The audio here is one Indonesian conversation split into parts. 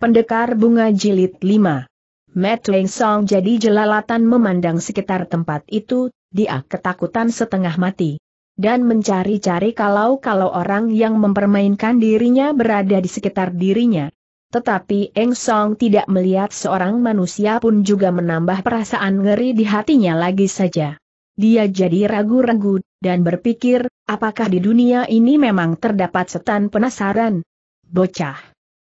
Pendekar Bunga Jilid 5 Matt Weng Song jadi jelalatan memandang sekitar tempat itu, dia ketakutan setengah mati. Dan mencari-cari kalau-kalau orang yang mempermainkan dirinya berada di sekitar dirinya. Tetapi Eng Song tidak melihat seorang manusia pun juga menambah perasaan ngeri di hatinya lagi saja. Dia jadi ragu-ragu, dan berpikir, apakah di dunia ini memang terdapat setan penasaran? Bocah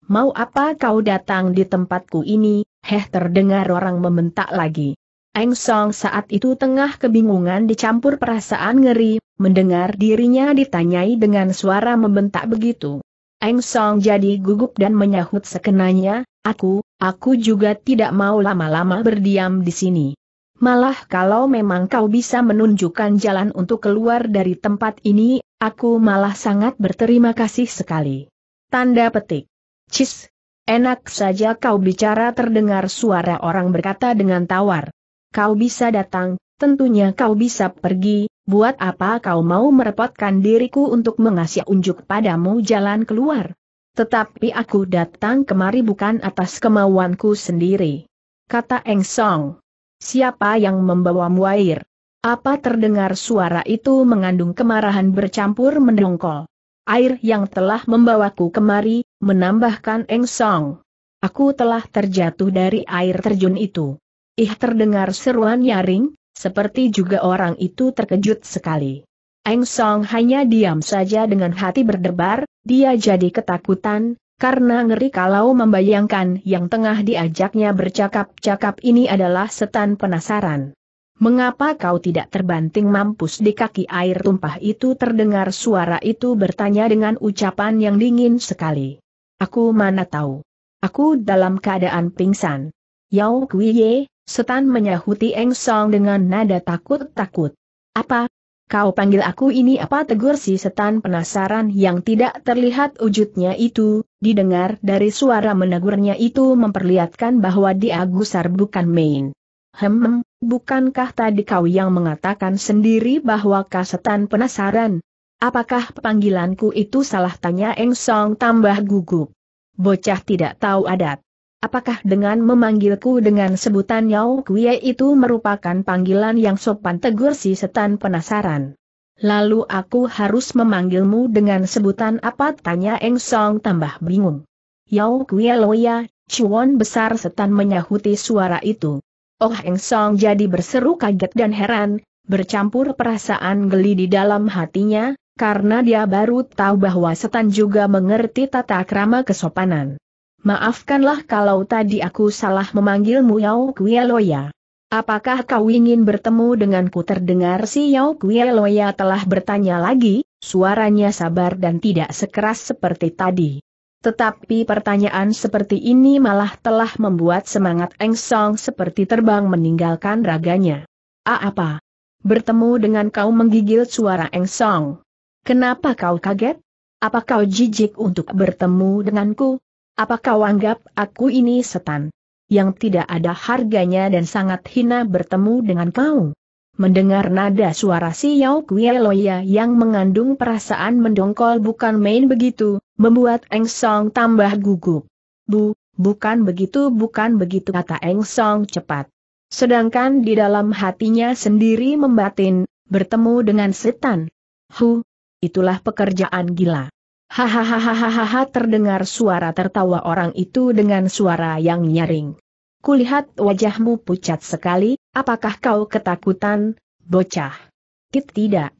Mau apa kau datang di tempatku ini? Heh terdengar orang membentak lagi. Eng Song saat itu tengah kebingungan dicampur perasaan ngeri, mendengar dirinya ditanyai dengan suara membentak begitu. Eng Song jadi gugup dan menyahut sekenanya, aku, aku juga tidak mau lama-lama berdiam di sini. Malah kalau memang kau bisa menunjukkan jalan untuk keluar dari tempat ini, aku malah sangat berterima kasih sekali. Tanda petik. Cis, enak saja kau bicara terdengar suara orang berkata dengan tawar. Kau bisa datang, tentunya kau bisa pergi, buat apa kau mau merepotkan diriku untuk mengasih unjuk padamu jalan keluar. Tetapi aku datang kemari bukan atas kemauanku sendiri. Kata Eng Song. Siapa yang membawa muair? Apa terdengar suara itu mengandung kemarahan bercampur mendongkol? Air yang telah membawaku kemari, Menambahkan Eng Song. Aku telah terjatuh dari air terjun itu. Ih terdengar seruan nyaring, seperti juga orang itu terkejut sekali. Eng Song hanya diam saja dengan hati berdebar, dia jadi ketakutan, karena ngeri kalau membayangkan yang tengah diajaknya bercakap-cakap ini adalah setan penasaran. Mengapa kau tidak terbanting mampus di kaki air tumpah itu terdengar suara itu bertanya dengan ucapan yang dingin sekali. Aku mana tahu. Aku dalam keadaan pingsan. Yao Kuiye, setan menyahuti Eng Song dengan nada takut-takut. Apa? Kau panggil aku ini apa tegur si setan penasaran yang tidak terlihat wujudnya itu, didengar dari suara menegurnya itu memperlihatkan bahwa dia gusar bukan main. Hem, bukankah tadi kau yang mengatakan sendiri bahwa kasetan penasaran, Apakah panggilanku itu salah tanya Eng Song tambah gugup? Bocah tidak tahu adat. Apakah dengan memanggilku dengan sebutan Yao Kuye itu merupakan panggilan yang sopan tegur si setan penasaran? Lalu aku harus memanggilmu dengan sebutan apa tanya Eng Song tambah bingung. Yao Kuye Loya, Cuan besar setan menyahuti suara itu. Oh Eng Song jadi berseru kaget dan heran, bercampur perasaan geli di dalam hatinya, karena dia baru tahu bahwa setan juga mengerti tata krama kesopanan. Maafkanlah kalau tadi aku salah memanggilmu Yao Loya. Apakah kau ingin bertemu denganku terdengar si Yao Loya telah bertanya lagi, suaranya sabar dan tidak sekeras seperti tadi. Tetapi pertanyaan seperti ini malah telah membuat semangat Eng Song seperti terbang meninggalkan raganya. A apa? Bertemu dengan kau menggigil suara Eng Song. Kenapa kau kaget? Apa kau jijik untuk bertemu denganku? Apa kau anggap aku ini setan? Yang tidak ada harganya dan sangat hina bertemu dengan kau. Mendengar nada suara si Yau Kue Loya yang mengandung perasaan mendongkol bukan main begitu, membuat Eng Song tambah gugup. Bu, bukan begitu bukan begitu kata Eng Song cepat. Sedangkan di dalam hatinya sendiri membatin, bertemu dengan setan. Huh, itulah pekerjaan gila. Hahaha terdengar suara tertawa orang itu dengan suara yang nyaring. Kulihat wajahmu pucat sekali, apakah kau ketakutan, bocah? Kit tidak.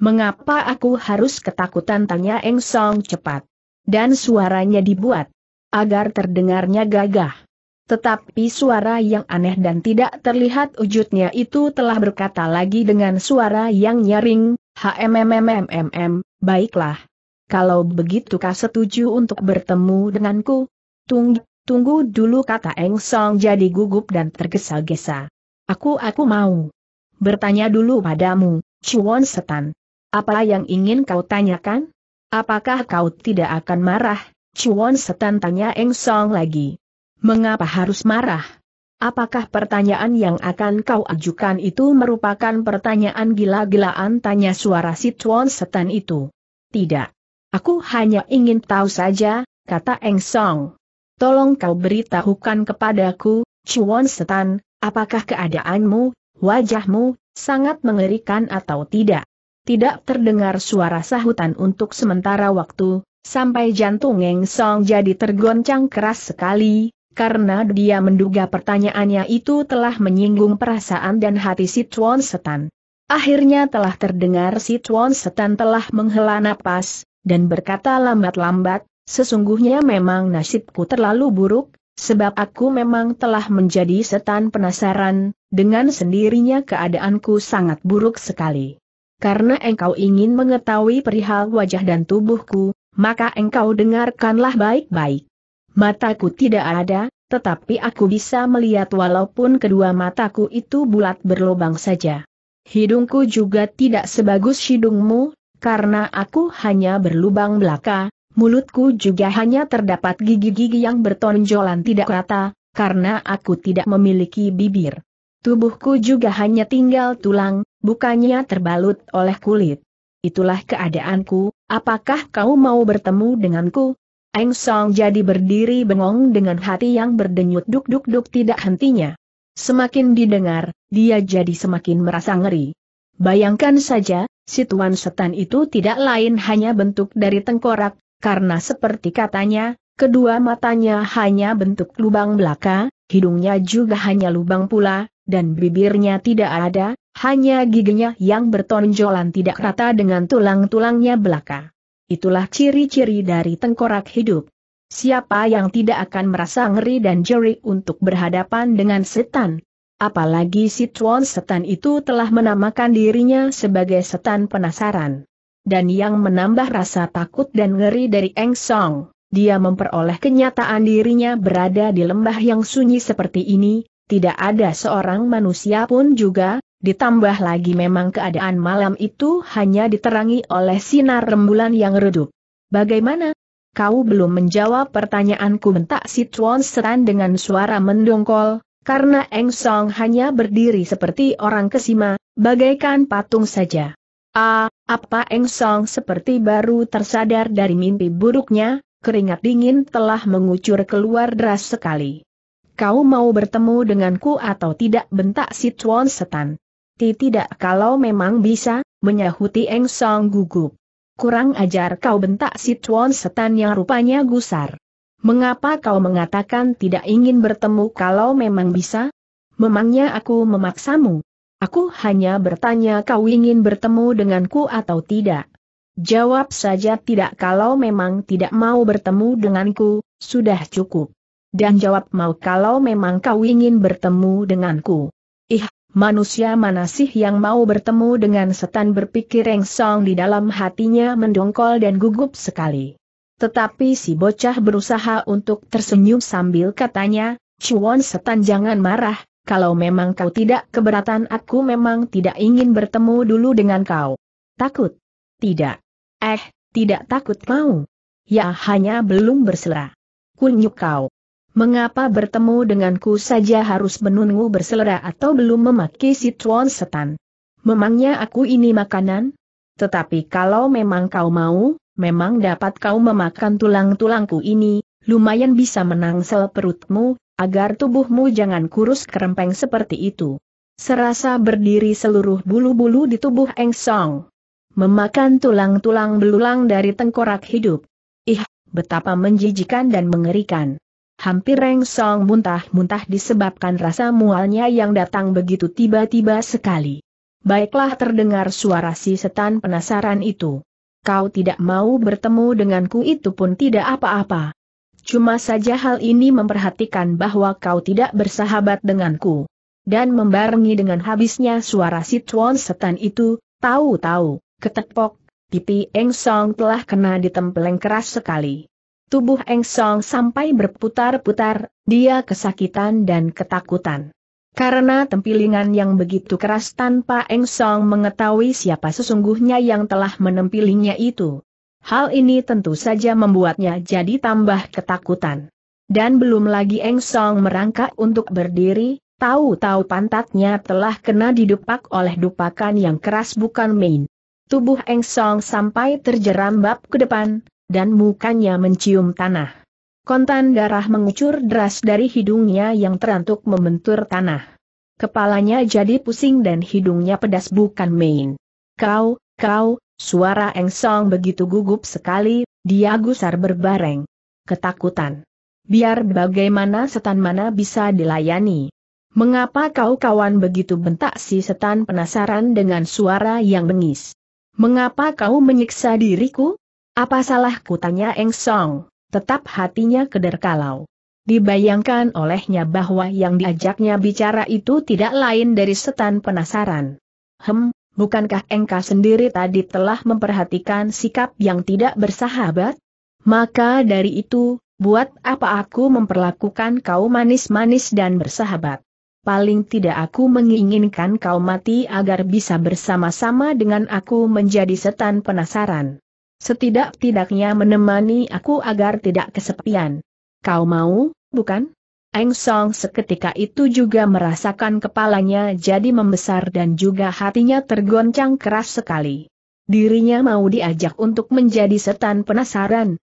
Mengapa aku harus ketakutan tanya Eng Song cepat. Dan suaranya dibuat. Agar terdengarnya gagah. Tetapi suara yang aneh dan tidak terlihat wujudnya itu telah berkata lagi dengan suara yang nyaring, HMMMMMM, baiklah. Kalau begitu kau setuju untuk bertemu denganku? Tunggu, tunggu dulu kata Eng Song jadi gugup dan tergesa-gesa. Aku aku mau. Bertanya dulu padamu, Chuan Setan. Apa yang ingin kau tanyakan? Apakah kau tidak akan marah? Chuan Setan tanya Eng Song lagi. Mengapa harus marah? Apakah pertanyaan yang akan kau ajukan itu merupakan pertanyaan gila-gilaan tanya suara si Tuan Setan itu? Tidak. Aku hanya ingin tahu saja, kata Eng Song. Tolong kau beritahukan kepadaku, Chuan Setan, apakah keadaanmu, wajahmu, sangat mengerikan atau tidak? Tidak terdengar suara sahutan untuk sementara waktu, sampai jantung Eng Song jadi tergoncang keras sekali, karena dia menduga pertanyaannya itu telah menyinggung perasaan dan hati Si Tuan Setan. Akhirnya telah terdengar Si Tuan Setan telah menghela napas, dan berkata lambat-lambat, sesungguhnya memang nasibku terlalu buruk, sebab aku memang telah menjadi setan penasaran, dengan sendirinya keadaanku sangat buruk sekali. Karena engkau ingin mengetahui perihal wajah dan tubuhku, maka engkau dengarkanlah baik-baik. Mataku tidak ada, tetapi aku bisa melihat walaupun kedua mataku itu bulat berlobang saja. Hidungku juga tidak sebagus hidungmu, karena aku hanya berlubang belaka, mulutku juga hanya terdapat gigi-gigi yang bertonjolan tidak rata, karena aku tidak memiliki bibir. Tubuhku juga hanya tinggal tulang, bukannya terbalut oleh kulit. Itulah keadaanku, apakah kau mau bertemu denganku, Eng Song jadi berdiri bengong dengan hati yang berdenyut duk-duk-duk tidak hentinya. Semakin didengar, dia jadi semakin merasa ngeri. Bayangkan saja, si Tuan Setan itu tidak lain hanya bentuk dari tengkorak, karena seperti katanya, kedua matanya hanya bentuk lubang belaka, hidungnya juga hanya lubang pula, dan bibirnya tidak ada, hanya giginya yang bertonjolan tidak rata dengan tulang-tulangnya belaka. Itulah ciri-ciri dari tengkorak hidup. Siapa yang tidak akan merasa ngeri dan jerik untuk berhadapan dengan setan? Apalagi si tuan setan itu telah menamakan dirinya sebagai setan penasaran. Dan yang menambah rasa takut dan ngeri dari Eng Song, dia memperoleh kenyataan dirinya berada di lembah yang sunyi seperti ini, tidak ada seorang manusia pun juga, Ditambah lagi memang keadaan malam itu hanya diterangi oleh sinar rembulan yang redup. Bagaimana? Kau belum menjawab pertanyaanku bentak si Chuan seran dengan suara mendongkol, karena Eng Song hanya berdiri seperti orang kesima, bagaikan patung saja. Ah, apa Eng Song seperti baru tersadar dari mimpi buruknya, keringat dingin telah mengucur keluar deras sekali. Kau mau bertemu denganku atau tidak bentak si Chuan Setan. Ti tidak kalau memang bisa, menyahuti Eng Song gugup. Kurang ajar kau bentak si Tuan Setan yang rupanya gusar. Mengapa kau mengatakan tidak ingin bertemu kalau memang bisa? Memangnya aku memaksamu? Aku hanya bertanya kau ingin bertemu denganku atau tidak. Jawab saja tidak kalau memang tidak mau bertemu denganku, sudah cukup. Dan jawab mau kalau memang kau ingin bertemu denganku. Ih, Manusia mana sih yang mau bertemu dengan setan berpikir Rengsong di dalam hatinya mendongkol dan gugup sekali. Tetapi si bocah berusaha untuk tersenyum sambil katanya, Cuan setan jangan marah, kalau memang kau tidak keberatan aku memang tidak ingin bertemu dulu dengan kau. Takut? Tidak. Eh, tidak takut mau. Ya hanya belum berserah. Kunyuk kau. Mengapa bertemu denganku saja harus menunggu berselera atau belum memaki si Tuan Setan? Memangnya aku ini makanan? Tetapi kalau memang kau mau, memang dapat kau memakan tulang-tulangku ini, lumayan bisa menangsel perutmu, agar tubuhmu jangan kurus kerempeng seperti itu. Serasa berdiri seluruh bulu-bulu di tubuh Eng Song. Memakan tulang-tulang belulang dari tengkorak hidup. Ih, betapa menjijikan dan mengerikan. Hampir Song muntah-muntah disebabkan rasa mualnya yang datang begitu tiba-tiba sekali. Baiklah terdengar suara si setan penasaran itu. Kau tidak mau bertemu denganku itu pun tidak apa-apa. Cuma saja hal ini memperhatikan bahwa kau tidak bersahabat denganku. Dan membarengi dengan habisnya suara si tuan setan itu, tahu-tahu, ketepok, pipi Eng Song telah kena ditempeleng keras sekali. Tubuh Eng Song sampai berputar-putar, dia kesakitan dan ketakutan. Karena tempilingan yang begitu keras tanpa Eng Song mengetahui siapa sesungguhnya yang telah menempilingnya itu. Hal ini tentu saja membuatnya jadi tambah ketakutan. Dan belum lagi Eng Song merangkak untuk berdiri, tahu-tahu pantatnya telah kena didupak oleh dupakan yang keras bukan main. Tubuh Eng Song sampai terjerambab ke depan, dan mukanya mencium tanah. Kontan darah mengucur deras dari hidungnya yang terantuk membentur tanah. Kepalanya jadi pusing dan hidungnya pedas bukan main. Kau, kau, suara Eng Song begitu gugup sekali, dia gusar berbareng. Ketakutan. Biar bagaimana setan mana bisa dilayani. Mengapa kau kawan begitu bentak si setan penasaran dengan suara yang bengis? Mengapa kau menyiksa diriku? Apa salahku tanya Eng Song, tetap hatinya keder kalau. Dibayangkan olehnya bahwa yang diajaknya bicara itu tidak lain dari setan penasaran. Hem, bukankah engka sendiri tadi telah memperhatikan sikap yang tidak bersahabat? Maka dari itu, buat apa aku memperlakukan kau manis-manis dan bersahabat? Paling tidak aku menginginkan kau mati agar bisa bersama-sama dengan aku menjadi setan penasaran. Setidak-tidaknya menemani aku agar tidak kesepian. Kau mau, bukan? Eng Song seketika itu juga merasakan kepalanya jadi membesar dan juga hatinya tergoncang keras sekali. Dirinya mau diajak untuk menjadi setan penasaran.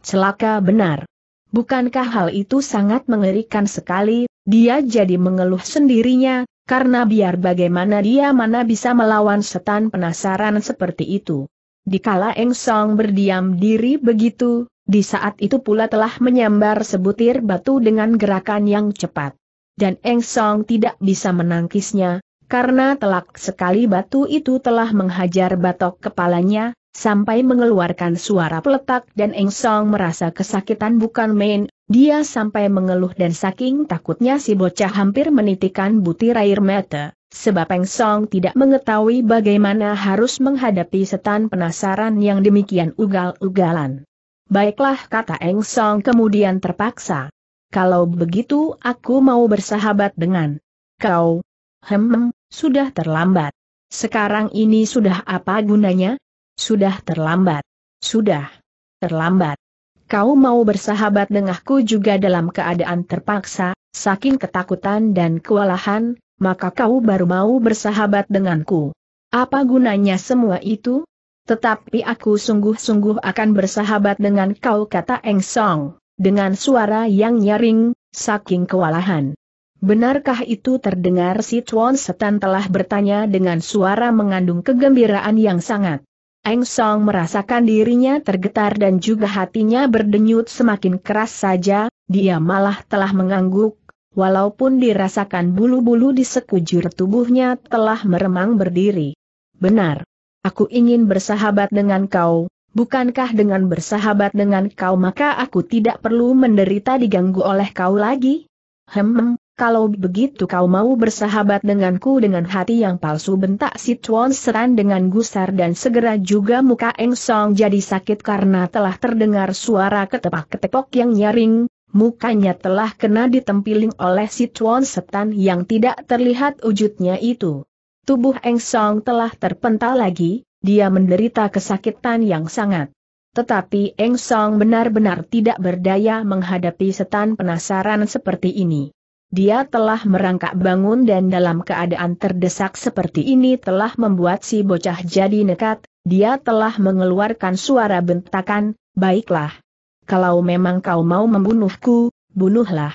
Celaka benar. Bukankah hal itu sangat mengerikan sekali, dia jadi mengeluh sendirinya, karena biar bagaimana dia mana bisa melawan setan penasaran seperti itu. Dikala Eng Song berdiam diri begitu, di saat itu pula telah menyambar sebutir batu dengan gerakan yang cepat. Dan Eng Song tidak bisa menangkisnya, karena telak sekali batu itu telah menghajar batok kepalanya, sampai mengeluarkan suara peletak dan Eng Song merasa kesakitan bukan main, dia sampai mengeluh dan saking takutnya si bocah hampir menitikan butir air mata sebab Peng Song tidak mengetahui bagaimana harus menghadapi setan penasaran yang demikian ugal-ugalan. Baiklah kata Eng Song kemudian terpaksa. Kalau begitu aku mau bersahabat dengan kau. Hem, sudah terlambat. Sekarang ini sudah apa gunanya? Sudah terlambat. Sudah terlambat. Kau mau bersahabat denganku juga dalam keadaan terpaksa, saking ketakutan dan kewalahan, maka kau baru mau bersahabat denganku. Apa gunanya semua itu? Tetapi aku sungguh-sungguh akan bersahabat dengan kau kata Eng Song, dengan suara yang nyaring, saking kewalahan. Benarkah itu terdengar si Chuan Setan telah bertanya dengan suara mengandung kegembiraan yang sangat. Eng Song merasakan dirinya tergetar dan juga hatinya berdenyut semakin keras saja, dia malah telah mengangguk, walaupun dirasakan bulu-bulu di sekujur tubuhnya telah meremang berdiri. Benar. Aku ingin bersahabat dengan kau, bukankah dengan bersahabat dengan kau maka aku tidak perlu menderita diganggu oleh kau lagi? Hem, kalau begitu kau mau bersahabat denganku dengan hati yang palsu bentak si Chuan Seran dengan gusar dan segera juga muka Eng Song jadi sakit karena telah terdengar suara ketepak-ketepok yang nyaring, mukanya telah kena ditempiling oleh si Chuan Setan yang tidak terlihat wujudnya itu. Tubuh Eng Song telah terpental lagi, dia menderita kesakitan yang sangat. Tetapi Eng Song benar-benar tidak berdaya menghadapi setan penasaran seperti ini. Dia telah merangkak bangun dan dalam keadaan terdesak seperti ini telah membuat si bocah jadi nekat, dia telah mengeluarkan suara bentakan, baiklah, kalau memang kau mau membunuhku, bunuhlah.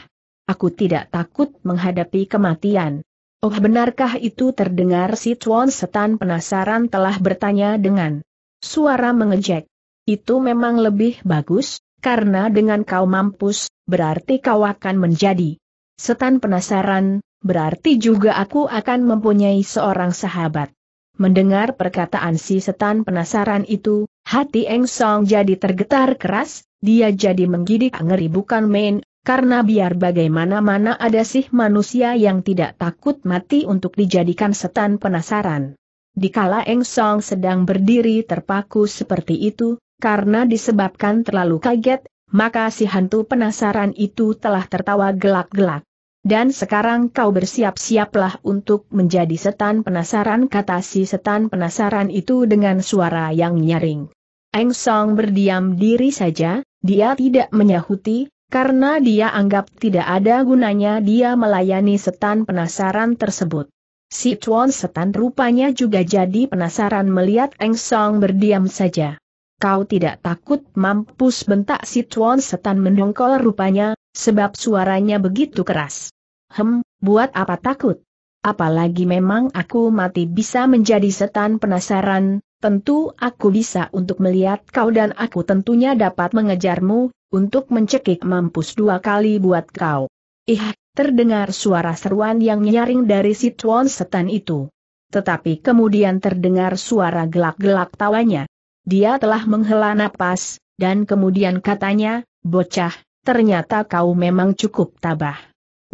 Aku tidak takut menghadapi kematian. Oh benarkah itu terdengar si Chuan Setan penasaran telah bertanya dengan suara mengejek. Itu memang lebih bagus, karena dengan kau mampus, berarti kau akan menjadi setan penasaran, berarti juga aku akan mempunyai seorang sahabat. Mendengar perkataan si setan penasaran itu, hati Eng Song jadi tergetar keras, dia jadi menggidik ngeri bukan main, karena biar bagaimana-mana ada sih manusia yang tidak takut mati untuk dijadikan setan penasaran. Dikala Eng Song sedang berdiri terpaku seperti itu, karena disebabkan terlalu kaget, maka si hantu penasaran itu telah tertawa gelak-gelak. Dan sekarang kau bersiap-siaplah untuk menjadi setan penasaran kata si setan penasaran itu dengan suara yang nyaring. Eng Song berdiam diri saja, dia tidak menyahuti, karena dia anggap tidak ada gunanya dia melayani setan penasaran tersebut. Si Chuan setan rupanya juga jadi penasaran melihat Eng Song berdiam saja. Kau tidak takut mampus bentak si Chuan setan mendongkol rupanya, sebab suaranya begitu keras. Hem, buat apa takut? Apalagi memang aku mati bisa menjadi setan penasaran, tentu aku bisa untuk melihat kau dan aku tentunya dapat mengejarmu, untuk mencekik mampus dua kali buat kau. Ih, terdengar suara seruan yang nyaring dari si tuan setan itu. Tetapi kemudian terdengar suara gelak-gelak tawanya. Dia telah menghela napas, dan kemudian katanya, bocah, ternyata kau memang cukup tabah.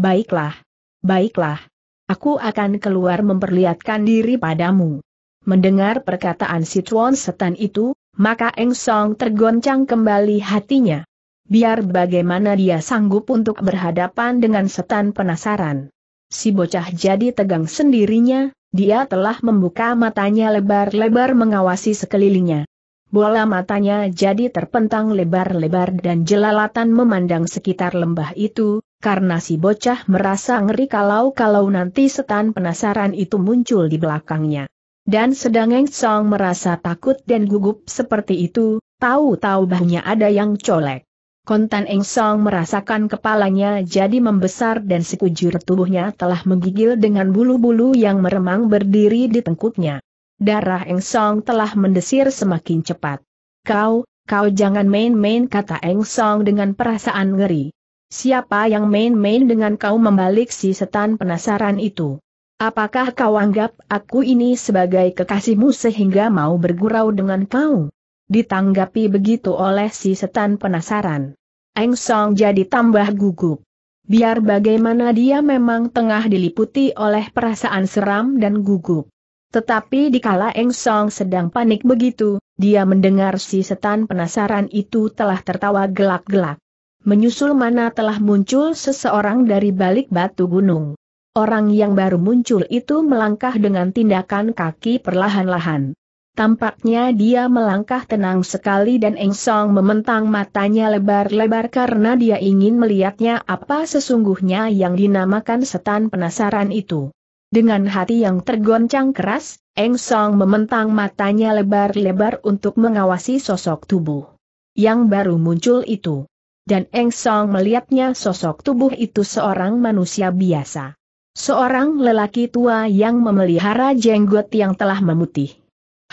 Baiklah, baiklah. Aku akan keluar memperlihatkan diri padamu. Mendengar perkataan Si Chuan Setan itu, maka Eng Song tergoncang kembali hatinya. Biar bagaimana dia sanggup untuk berhadapan dengan setan penasaran. Si bocah jadi tegang sendirinya, dia telah membuka matanya lebar-lebar mengawasi sekelilingnya. Bola matanya jadi terpentang lebar-lebar dan jelalatan memandang sekitar lembah itu, karena si bocah merasa ngeri kalau-kalau nanti setan penasaran itu muncul di belakangnya. Dan sedang Eng Song merasa takut dan gugup seperti itu, tahu-tahu bahunya ada yang colek. Kontan Eng Song merasakan kepalanya jadi membesar dan sekujur tubuhnya telah menggigil dengan bulu-bulu yang meremang berdiri di tengkuknya. Darah Eng Song telah mendesir semakin cepat. Kau, kau jangan main-main kata Eng Song dengan perasaan ngeri. Siapa yang main-main dengan kau membalik si setan penasaran itu? Apakah kau anggap aku ini sebagai kekasihmu sehingga mau bergurau dengan kau? Ditanggapi begitu oleh si setan penasaran. Eng Song jadi tambah gugup. Biar bagaimana dia memang tengah diliputi oleh perasaan seram dan gugup. Tetapi dikala Eng Song sedang panik begitu, dia mendengar si setan penasaran itu telah tertawa gelak-gelak. Menyusul mana telah muncul seseorang dari balik batu gunung. Orang yang baru muncul itu melangkah dengan tindakan kaki perlahan-lahan. Tampaknya dia melangkah tenang sekali dan Eng Song mementang matanya lebar-lebar karena dia ingin melihatnya apa sesungguhnya yang dinamakan setan penasaran itu. Dengan hati yang tergoncang keras, Eng Song mementang matanya lebar-lebar untuk mengawasi sosok tubuh yang baru muncul itu. Dan Eng Song melihatnya sosok tubuh itu seorang manusia biasa. Seorang lelaki tua yang memelihara jenggot yang telah memutih.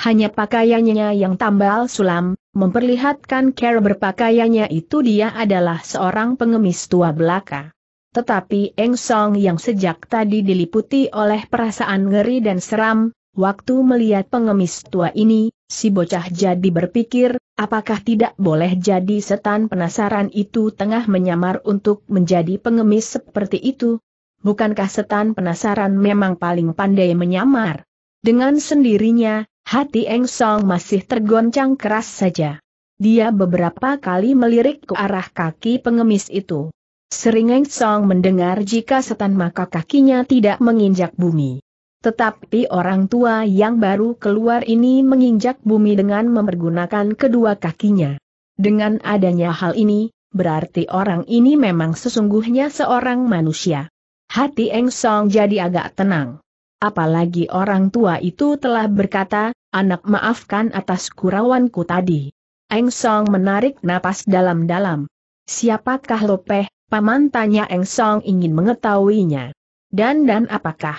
Hanya pakaiannya yang tambal sulam, memperlihatkan cara berpakaiannya itu dia adalah seorang pengemis tua belaka. Tetapi Eng Song yang sejak tadi diliputi oleh perasaan ngeri dan seram, waktu melihat pengemis tua ini, si bocah jadi berpikir, apakah tidak boleh jadi setan penasaran itu tengah menyamar untuk menjadi pengemis seperti itu? bukankah setan penasaran memang paling pandai menyamar? Dengan sendirinya, hati Eng Song masih tergoncang keras saja. Dia beberapa kali melirik ke arah kaki pengemis itu. Sering Eng Song mendengar jika setan maka kakinya tidak menginjak bumi. Tetapi orang tua yang baru keluar ini menginjak bumi dengan mempergunakan kedua kakinya. Dengan adanya hal ini, berarti orang ini memang sesungguhnya seorang manusia hati Eng Song jadi agak tenang. Apalagi orang tua itu telah berkata, anak maafkan atas kurawanku tadi. Eng Song menarik napas dalam-dalam. Siapakah Lopeh, paman tanya Eng Song ingin mengetahuinya. Dan dan apakah?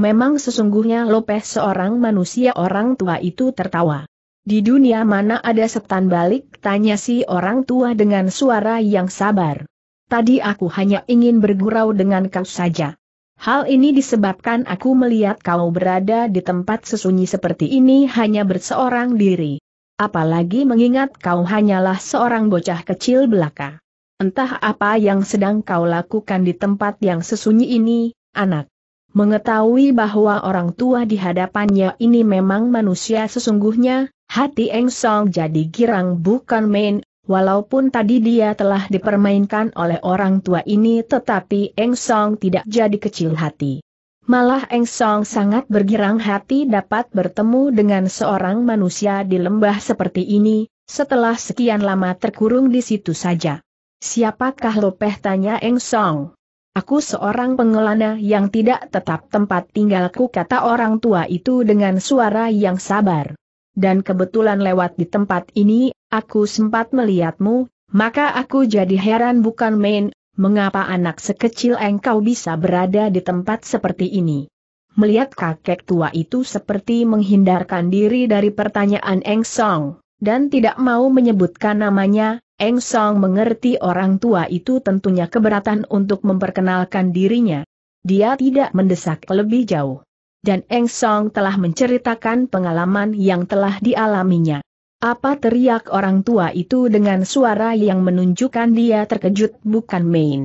Memang sesungguhnya Lopeh seorang manusia orang tua itu tertawa. Di dunia mana ada setan balik tanya si orang tua dengan suara yang sabar tadi aku hanya ingin bergurau dengan kau saja. Hal ini disebabkan aku melihat kau berada di tempat sesunyi seperti ini hanya berseorang diri. Apalagi mengingat kau hanyalah seorang bocah kecil belaka. Entah apa yang sedang kau lakukan di tempat yang sesunyi ini, anak. Mengetahui bahwa orang tua di hadapannya ini memang manusia sesungguhnya, hati Eng Song jadi girang bukan main, Walaupun tadi dia telah dipermainkan oleh orang tua ini tetapi Eng Song tidak jadi kecil hati. Malah Eng Song sangat bergirang hati dapat bertemu dengan seorang manusia di lembah seperti ini, setelah sekian lama terkurung di situ saja. Siapakah Lopeh tanya Eng Song? Aku seorang pengelana yang tidak tetap tempat tinggalku kata orang tua itu dengan suara yang sabar dan kebetulan lewat di tempat ini, aku sempat melihatmu, maka aku jadi heran bukan main, mengapa anak sekecil engkau bisa berada di tempat seperti ini. Melihat kakek tua itu seperti menghindarkan diri dari pertanyaan Eng Song, dan tidak mau menyebutkan namanya, Eng Song mengerti orang tua itu tentunya keberatan untuk memperkenalkan dirinya. Dia tidak mendesak lebih jauh dan Eng Song telah menceritakan pengalaman yang telah dialaminya. Apa teriak orang tua itu dengan suara yang menunjukkan dia terkejut bukan main.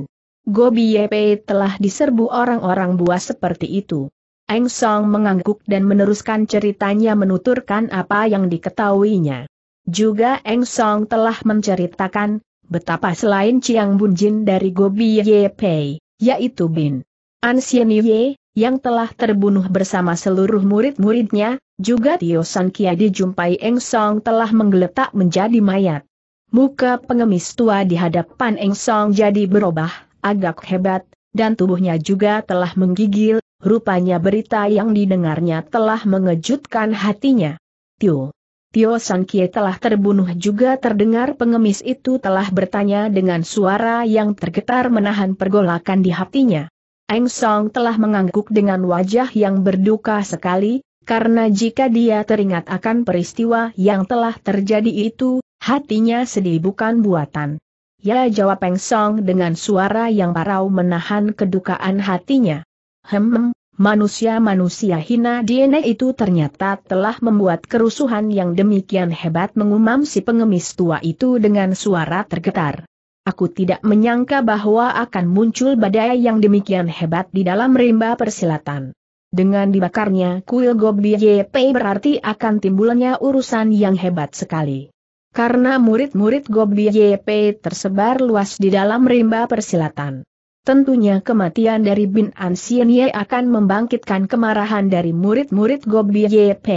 Gobi Yepe telah diserbu orang-orang buas seperti itu. Eng Song mengangguk dan meneruskan ceritanya menuturkan apa yang diketahuinya. Juga Eng Song telah menceritakan betapa selain Chiang Bunjin dari Gobi Yepe, yaitu Bin An Sien Ye, yang telah terbunuh bersama seluruh murid-muridnya, juga Tio San Kia dijumpai Eng Song telah menggeletak menjadi mayat. Muka pengemis tua di hadapan Eng Song jadi berubah, agak hebat, dan tubuhnya juga telah menggigil, rupanya berita yang didengarnya telah mengejutkan hatinya. Tio. Tio San Kie telah terbunuh juga terdengar pengemis itu telah bertanya dengan suara yang tergetar menahan pergolakan di hatinya. Eng Song telah mengangguk dengan wajah yang berduka sekali, karena jika dia teringat akan peristiwa yang telah terjadi itu, hatinya sedih bukan buatan. Ya jawab Eng Song dengan suara yang parau menahan kedukaan hatinya. Hem, manusia-manusia hina DNA itu ternyata telah membuat kerusuhan yang demikian hebat mengumam si pengemis tua itu dengan suara tergetar. Aku tidak menyangka bahwa akan muncul badai yang demikian hebat di dalam rimba persilatan. Dengan dibakarnya kuil Gobi YP berarti akan timbulnya urusan yang hebat sekali. Karena murid-murid Gobi YP tersebar luas di dalam rimba persilatan. Tentunya kematian dari Bin Ansien Ye akan membangkitkan kemarahan dari murid-murid Gobi YP.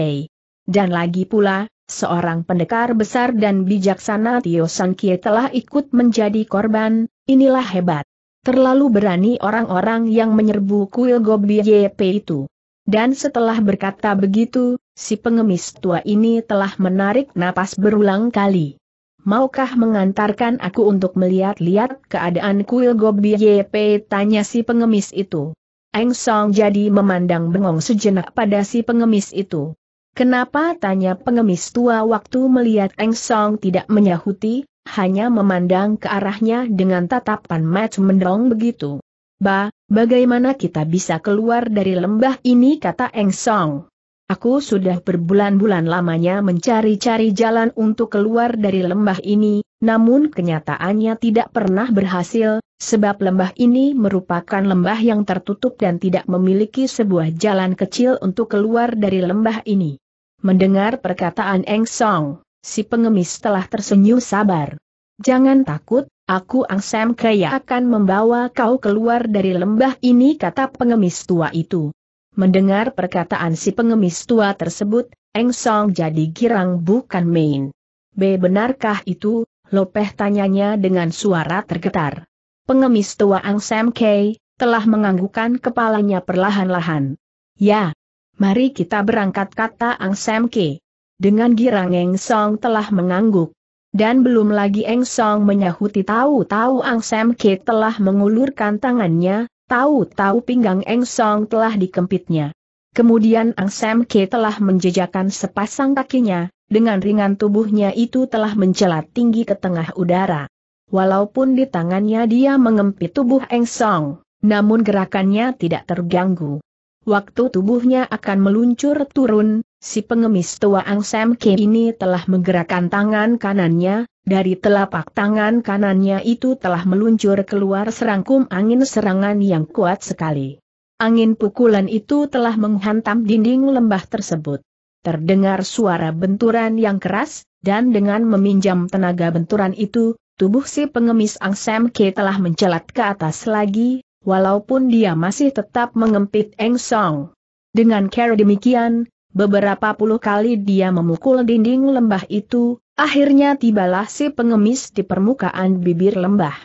Dan lagi pula, seorang pendekar besar dan bijaksana Tio Sangkie telah ikut menjadi korban, inilah hebat. Terlalu berani orang-orang yang menyerbu kuil Gobi YP itu. Dan setelah berkata begitu, si pengemis tua ini telah menarik napas berulang kali. Maukah mengantarkan aku untuk melihat-lihat keadaan kuil Gobi YP? Tanya si pengemis itu. Eng Song jadi memandang bengong sejenak pada si pengemis itu. Kenapa tanya pengemis tua waktu melihat Eng Song tidak menyahuti, hanya memandang ke arahnya dengan tatapan match mendong begitu. Ba, bagaimana kita bisa keluar dari lembah ini kata Eng Song. Aku sudah berbulan-bulan lamanya mencari-cari jalan untuk keluar dari lembah ini, namun kenyataannya tidak pernah berhasil, sebab lembah ini merupakan lembah yang tertutup dan tidak memiliki sebuah jalan kecil untuk keluar dari lembah ini. Mendengar perkataan Eng Song, si pengemis telah tersenyum sabar. Jangan takut, aku Ang Sam Kaya akan membawa kau keluar dari lembah ini kata pengemis tua itu. Mendengar perkataan si pengemis tua tersebut, Eng Song jadi girang bukan main. B benarkah itu? Lopeh tanyanya dengan suara tergetar. Pengemis tua Ang Sam Kay, telah menganggukkan kepalanya perlahan-lahan. Ya, Mari kita berangkat kata Ang Sam Ke. Dengan girang Eng Song telah mengangguk. Dan belum lagi Eng Song menyahuti tahu-tahu Ang Sam Ke telah mengulurkan tangannya, tahu-tahu pinggang Eng Song telah dikempitnya. Kemudian Ang Sam Ke telah menjejakan sepasang kakinya, dengan ringan tubuhnya itu telah mencelat tinggi ke tengah udara. Walaupun di tangannya dia mengempit tubuh Eng Song, namun gerakannya tidak terganggu waktu tubuhnya akan meluncur turun, si pengemis tua Ang Sam Kim ini telah menggerakkan tangan kanannya, dari telapak tangan kanannya itu telah meluncur keluar serangkum angin serangan yang kuat sekali. Angin pukulan itu telah menghantam dinding lembah tersebut. Terdengar suara benturan yang keras, dan dengan meminjam tenaga benturan itu, tubuh si pengemis Ang Sam Ke telah mencelat ke atas lagi, walaupun dia masih tetap mengempit Eng Song. Dengan cara demikian, beberapa puluh kali dia memukul dinding lembah itu, akhirnya tibalah si pengemis di permukaan bibir lembah.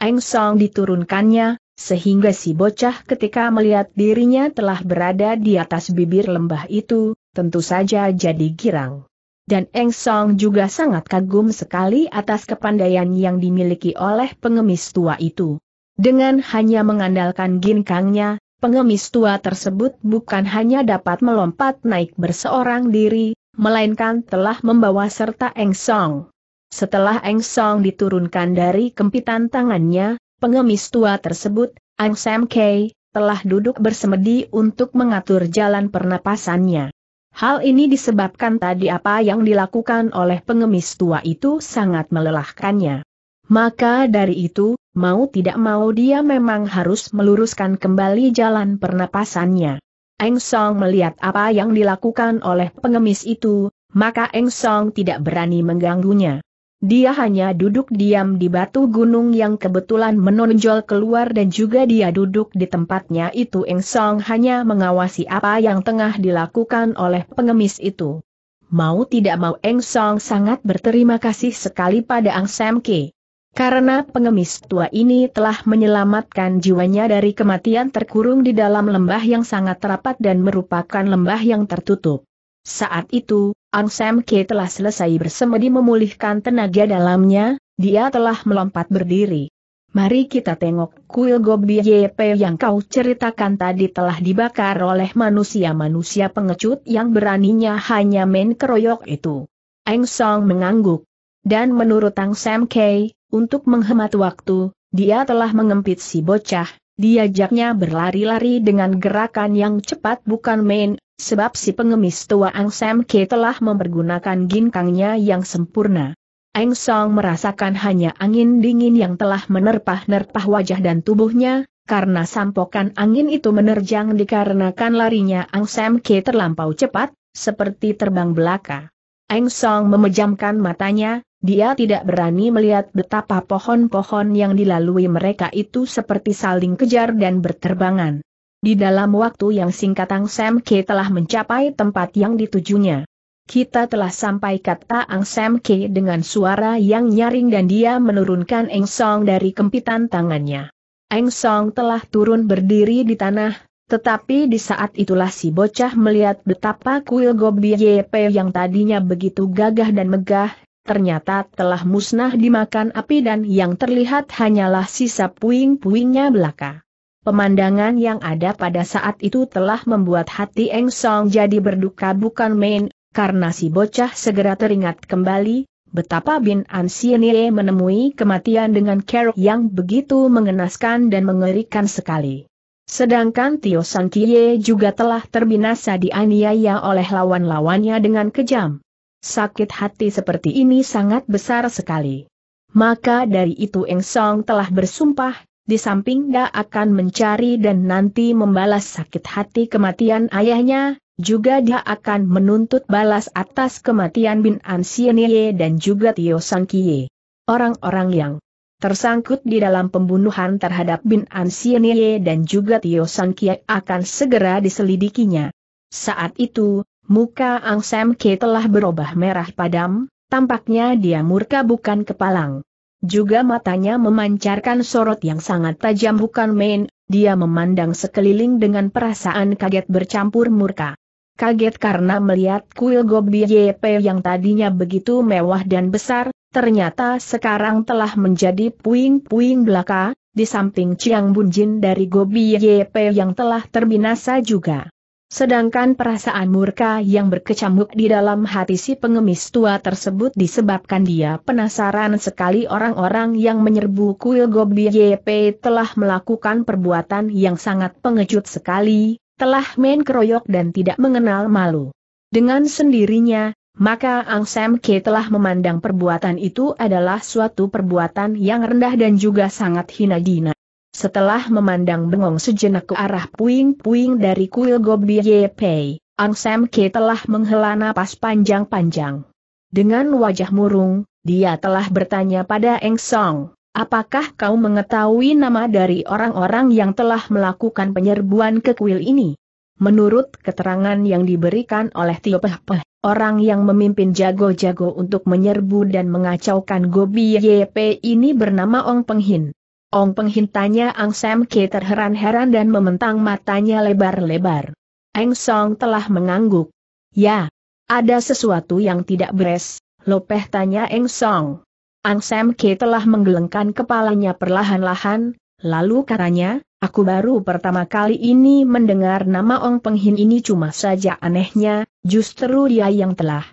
Eng Song diturunkannya, sehingga si bocah ketika melihat dirinya telah berada di atas bibir lembah itu, tentu saja jadi girang. Dan Eng Song juga sangat kagum sekali atas kepandaian yang dimiliki oleh pengemis tua itu. Dengan hanya mengandalkan ginkangnya, pengemis tua tersebut bukan hanya dapat melompat naik berseorang diri, melainkan telah membawa serta Eng Song. Setelah Eng Song diturunkan dari kempitan tangannya, pengemis tua tersebut, Ang Sam Kei, telah duduk bersemedi untuk mengatur jalan pernapasannya. Hal ini disebabkan tadi apa yang dilakukan oleh pengemis tua itu sangat melelahkannya. Maka dari itu, mau tidak mau dia memang harus meluruskan kembali jalan pernapasannya. Eng Song melihat apa yang dilakukan oleh pengemis itu, maka Eng Song tidak berani mengganggunya. Dia hanya duduk diam di batu gunung yang kebetulan menonjol keluar dan juga dia duduk di tempatnya itu Eng Song hanya mengawasi apa yang tengah dilakukan oleh pengemis itu. Mau tidak mau Eng Song sangat berterima kasih sekali pada Ang Sam Ke. Karena pengemis tua ini telah menyelamatkan jiwanya dari kematian terkurung di dalam lembah yang sangat rapat dan merupakan lembah yang tertutup. Saat itu, Ang Sam Ke telah selesai bersemedi memulihkan tenaga dalamnya, dia telah melompat berdiri. Mari kita tengok kuil Gobi YP yang kau ceritakan tadi telah dibakar oleh manusia-manusia pengecut yang beraninya hanya main keroyok itu. Eng Song mengangguk. Dan menurut Ang Sam Kei, untuk menghemat waktu, dia telah mengempit si bocah, diajaknya berlari-lari dengan gerakan yang cepat bukan main, sebab si pengemis tua Ang Sam Ke telah mempergunakan ginkangnya yang sempurna. Eng Song merasakan hanya angin dingin yang telah menerpah-nerpah wajah dan tubuhnya, karena sampokan angin itu menerjang dikarenakan larinya Ang Sam Ke terlampau cepat, seperti terbang belaka. Eng Song memejamkan matanya, dia tidak berani melihat betapa pohon-pohon yang dilalui mereka itu seperti saling kejar dan berterbangan. Di dalam waktu yang singkat Ang Sam K telah mencapai tempat yang ditujunya. Kita telah sampai kata Ang Sam K dengan suara yang nyaring dan dia menurunkan Eng Song dari kempitan tangannya. Eng Song telah turun berdiri di tanah, tetapi di saat itulah si bocah melihat betapa kuil Gobi YP yang tadinya begitu gagah dan megah, ternyata telah musnah dimakan api dan yang terlihat hanyalah sisa puing-puingnya belaka. Pemandangan yang ada pada saat itu telah membuat hati Eng Song jadi berduka bukan main, karena si bocah segera teringat kembali, betapa Bin An menemui kematian dengan kerok yang begitu mengenaskan dan mengerikan sekali. Sedangkan Tio San Kie juga telah terbinasa dianiaya oleh lawan-lawannya dengan kejam. Sakit hati seperti ini sangat besar sekali. Maka dari itu Eng Song telah bersumpah, di samping dia akan mencari dan nanti membalas sakit hati kematian ayahnya, juga dia akan menuntut balas atas kematian Bin An Sienye dan juga Tio San Kie. Orang-orang yang tersangkut di dalam pembunuhan terhadap Bin An Sienye dan juga Tio San Kiek akan segera diselidikinya. Saat itu, muka Ang Sam Ke telah berubah merah padam, tampaknya dia murka bukan kepalang. Juga matanya memancarkan sorot yang sangat tajam bukan main, dia memandang sekeliling dengan perasaan kaget bercampur murka. Kaget karena melihat kuil Gobi YP yang tadinya begitu mewah dan besar, ternyata sekarang telah menjadi puing-puing belaka, di samping Chiang Bunjin dari Gobi YP yang telah terbinasa juga. Sedangkan perasaan murka yang berkecamuk di dalam hati si pengemis tua tersebut disebabkan dia penasaran sekali orang-orang yang menyerbu kuil Gobi YP telah melakukan perbuatan yang sangat pengecut sekali, telah main keroyok dan tidak mengenal malu. Dengan sendirinya, maka Ang Sam Ke telah memandang perbuatan itu adalah suatu perbuatan yang rendah dan juga sangat hina dina. Setelah memandang bengong sejenak ke arah puing-puing dari kuil Gobi Pei, Ang Sam Ke telah menghela napas panjang-panjang. Dengan wajah murung, dia telah bertanya pada Eng Song, apakah kau mengetahui nama dari orang-orang yang telah melakukan penyerbuan ke kuil ini? Menurut keterangan yang diberikan oleh Tio Peh Peh, Orang yang memimpin jago-jago untuk menyerbu dan mengacaukan Gobi YP ini bernama Ong Penghin. Ong Penghin tanya Ang Sam Ke terheran-heran dan mementang matanya lebar-lebar. Eng Song telah mengangguk. Ya, ada sesuatu yang tidak beres, lopeh tanya Eng Song. Ang Sam Ke telah menggelengkan kepalanya perlahan-lahan, lalu katanya, Aku baru pertama kali ini mendengar nama Ong Penghin ini cuma saja anehnya, justru dia yang telah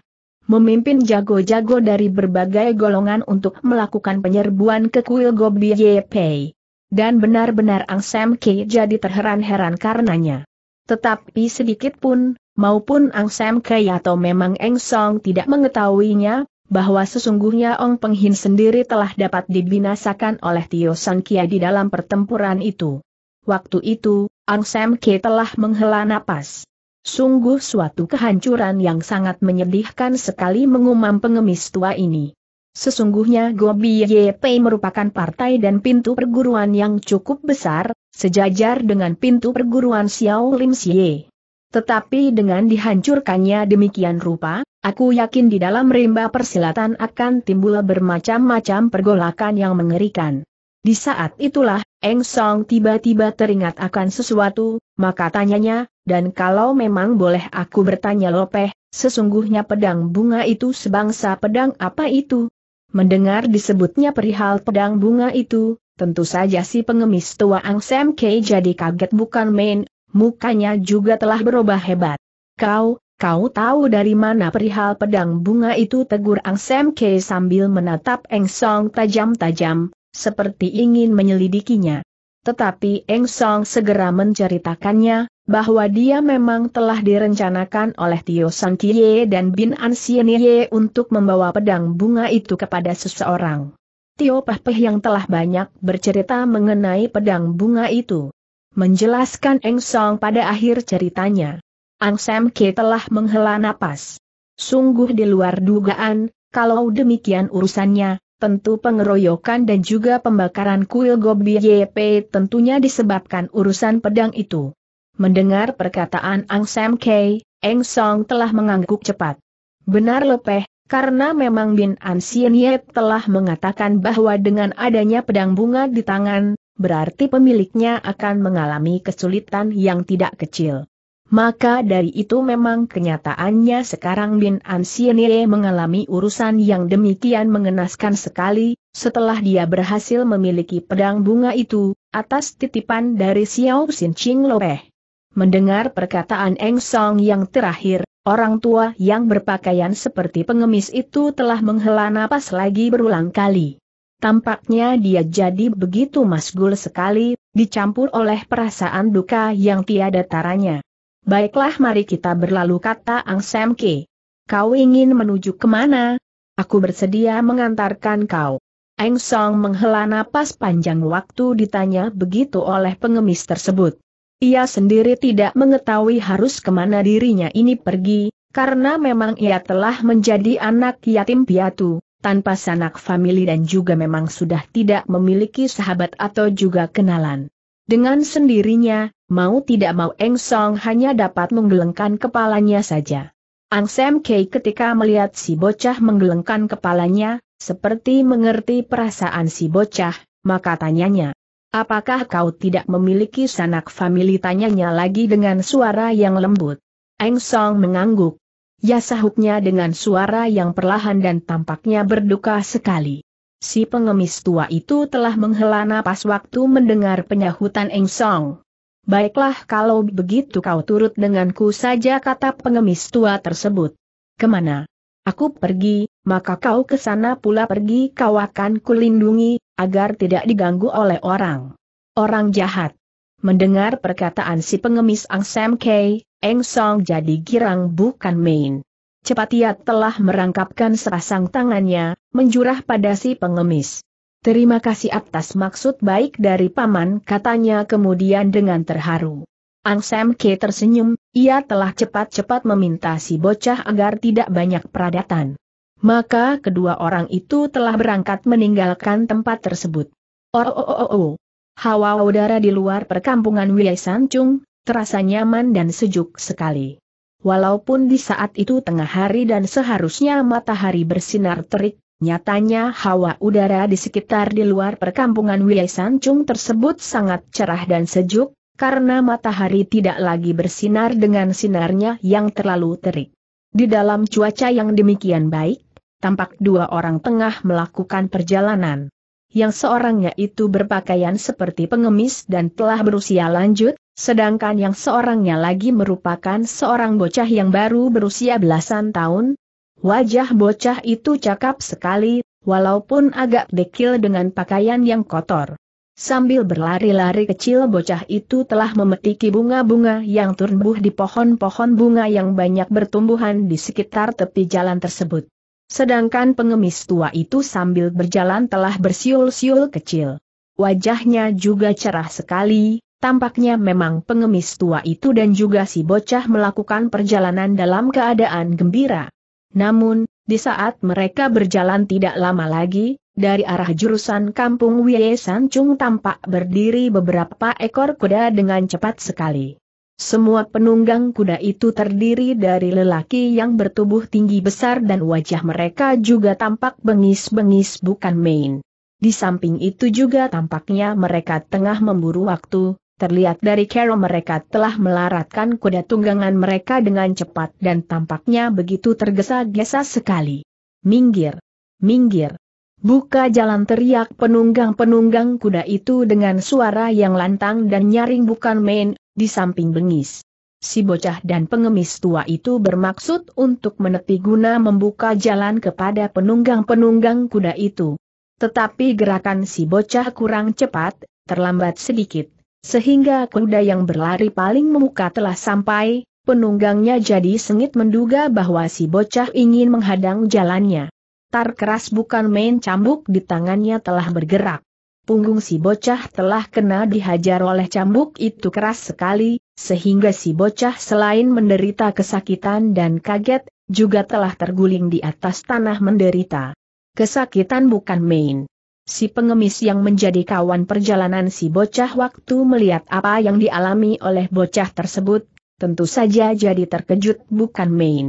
memimpin jago-jago dari berbagai golongan untuk melakukan penyerbuan ke kuil Gobi Yepei. Dan benar-benar Ang Sam K jadi terheran-heran karenanya. Tetapi sedikit pun, maupun Ang Sam K atau memang Eng Song tidak mengetahuinya, bahwa sesungguhnya Ong Penghin sendiri telah dapat dibinasakan oleh Tio San Kia di dalam pertempuran itu. Waktu itu, Ang Sam Ke telah menghela napas. Sungguh suatu kehancuran yang sangat menyedihkan sekali mengumam pengemis tua ini. Sesungguhnya Gobi YP merupakan partai dan pintu perguruan yang cukup besar, sejajar dengan pintu perguruan Xiao Lim Xie. Tetapi dengan dihancurkannya demikian rupa, aku yakin di dalam rimba persilatan akan timbul bermacam-macam pergolakan yang mengerikan. Di saat itulah, Eng Song tiba-tiba teringat akan sesuatu, maka tanyanya, dan kalau memang boleh aku bertanya Lopeh, sesungguhnya pedang bunga itu sebangsa pedang apa itu? Mendengar disebutnya perihal pedang bunga itu, tentu saja si pengemis tua Ang Sam K jadi kaget bukan main, mukanya juga telah berubah hebat. Kau, Kau tahu dari mana perihal pedang bunga itu tegur Ang Sam K sambil menatap Eng Song tajam-tajam, seperti ingin menyelidikinya. Tetapi Eng Song segera menceritakannya, bahwa dia memang telah direncanakan oleh Tio San Kie dan Bin An Sienye untuk membawa pedang bunga itu kepada seseorang. Tio Pah Peh yang telah banyak bercerita mengenai pedang bunga itu. Menjelaskan Eng Song pada akhir ceritanya. Ang Sam Ke telah menghela napas. Sungguh di luar dugaan, kalau demikian urusannya, tentu pengeroyokan dan juga pembakaran kuil Gobi YP tentunya disebabkan urusan pedang itu. Mendengar perkataan Ang Sam K, Eng Song telah mengangguk cepat. Benar lepeh, karena memang Bin An Sien Ye telah mengatakan bahwa dengan adanya pedang bunga di tangan, berarti pemiliknya akan mengalami kesulitan yang tidak kecil. Maka dari itu memang kenyataannya sekarang Bin Ansienie mengalami urusan yang demikian mengenaskan sekali, setelah dia berhasil memiliki pedang bunga itu, atas titipan dari Xiao Xin Ching Loeh. Mendengar perkataan Eng Song yang terakhir, orang tua yang berpakaian seperti pengemis itu telah menghela napas lagi berulang kali. Tampaknya dia jadi begitu masgul sekali, dicampur oleh perasaan duka yang tiada taranya. Baiklah mari kita berlalu kata Ang Sam Ke. Kau ingin menuju kemana? Aku bersedia mengantarkan kau. Eng Song menghela napas panjang waktu ditanya begitu oleh pengemis tersebut. Ia sendiri tidak mengetahui harus kemana dirinya ini pergi, karena memang ia telah menjadi anak yatim piatu, tanpa sanak famili dan juga memang sudah tidak memiliki sahabat atau juga kenalan. Dengan sendirinya, mau tidak mau Eng Song hanya dapat menggelengkan kepalanya saja. Ang Sam Kei ketika melihat si bocah menggelengkan kepalanya, seperti mengerti perasaan si bocah, maka tanyanya. Apakah kau tidak memiliki sanak famili tanyanya lagi dengan suara yang lembut? Eng Song mengangguk. Ya sahutnya dengan suara yang perlahan dan tampaknya berduka sekali si pengemis tua itu telah menghela napas waktu mendengar penyahutan Eng Song. Baiklah kalau begitu kau turut denganku saja kata pengemis tua tersebut. Kemana? Aku pergi, maka kau ke sana pula pergi kau akan kulindungi, agar tidak diganggu oleh orang. Orang jahat. Mendengar perkataan si pengemis Ang Sam Kei, Eng Song jadi girang bukan main. Cepat ia telah merangkapkan sepasang tangannya, menjurah pada si pengemis. Terima kasih atas maksud baik dari paman katanya kemudian dengan terharu. Ang Sam K tersenyum, ia telah cepat-cepat meminta si bocah agar tidak banyak peradatan. Maka kedua orang itu telah berangkat meninggalkan tempat tersebut. Oh, oh, oh, oh, oh. Hawa udara di luar perkampungan wilayah Sancung, terasa nyaman dan sejuk sekali. Walaupun di saat itu tengah hari dan seharusnya matahari bersinar terik, Nyatanya hawa udara di sekitar di luar perkampungan wilayah Sancung tersebut sangat cerah dan sejuk, karena matahari tidak lagi bersinar dengan sinarnya yang terlalu terik. Di dalam cuaca yang demikian baik, tampak dua orang tengah melakukan perjalanan. Yang seorangnya itu berpakaian seperti pengemis dan telah berusia lanjut, sedangkan yang seorangnya lagi merupakan seorang bocah yang baru berusia belasan tahun, Wajah bocah itu cakap sekali, walaupun agak dekil dengan pakaian yang kotor. Sambil berlari-lari kecil bocah itu telah memetiki bunga-bunga yang tumbuh di pohon-pohon bunga yang banyak bertumbuhan di sekitar tepi jalan tersebut. Sedangkan pengemis tua itu sambil berjalan telah bersiul-siul kecil. Wajahnya juga cerah sekali, tampaknya memang pengemis tua itu dan juga si bocah melakukan perjalanan dalam keadaan gembira. Namun, di saat mereka berjalan tidak lama lagi, dari arah jurusan kampung San Chung tampak berdiri beberapa ekor kuda dengan cepat sekali. Semua penunggang kuda itu terdiri dari lelaki yang bertubuh tinggi besar dan wajah mereka juga tampak bengis-bengis bukan main. Di samping itu juga tampaknya mereka tengah memburu waktu, Terlihat dari kero mereka telah melaratkan kuda tunggangan mereka dengan cepat dan tampaknya begitu tergesa-gesa sekali. Minggir! Minggir! Buka jalan teriak penunggang-penunggang kuda itu dengan suara yang lantang dan nyaring bukan main, di samping bengis. Si bocah dan pengemis tua itu bermaksud untuk menepi guna membuka jalan kepada penunggang-penunggang kuda itu. Tetapi gerakan si bocah kurang cepat, terlambat sedikit sehingga kuda yang berlari paling memuka telah sampai, penunggangnya jadi sengit menduga bahwa si bocah ingin menghadang jalannya. Tar keras bukan main cambuk di tangannya telah bergerak. Punggung si bocah telah kena dihajar oleh cambuk itu keras sekali, sehingga si bocah selain menderita kesakitan dan kaget, juga telah terguling di atas tanah menderita. Kesakitan bukan main. Si pengemis yang menjadi kawan perjalanan si bocah waktu melihat apa yang dialami oleh bocah tersebut, tentu saja jadi terkejut bukan main.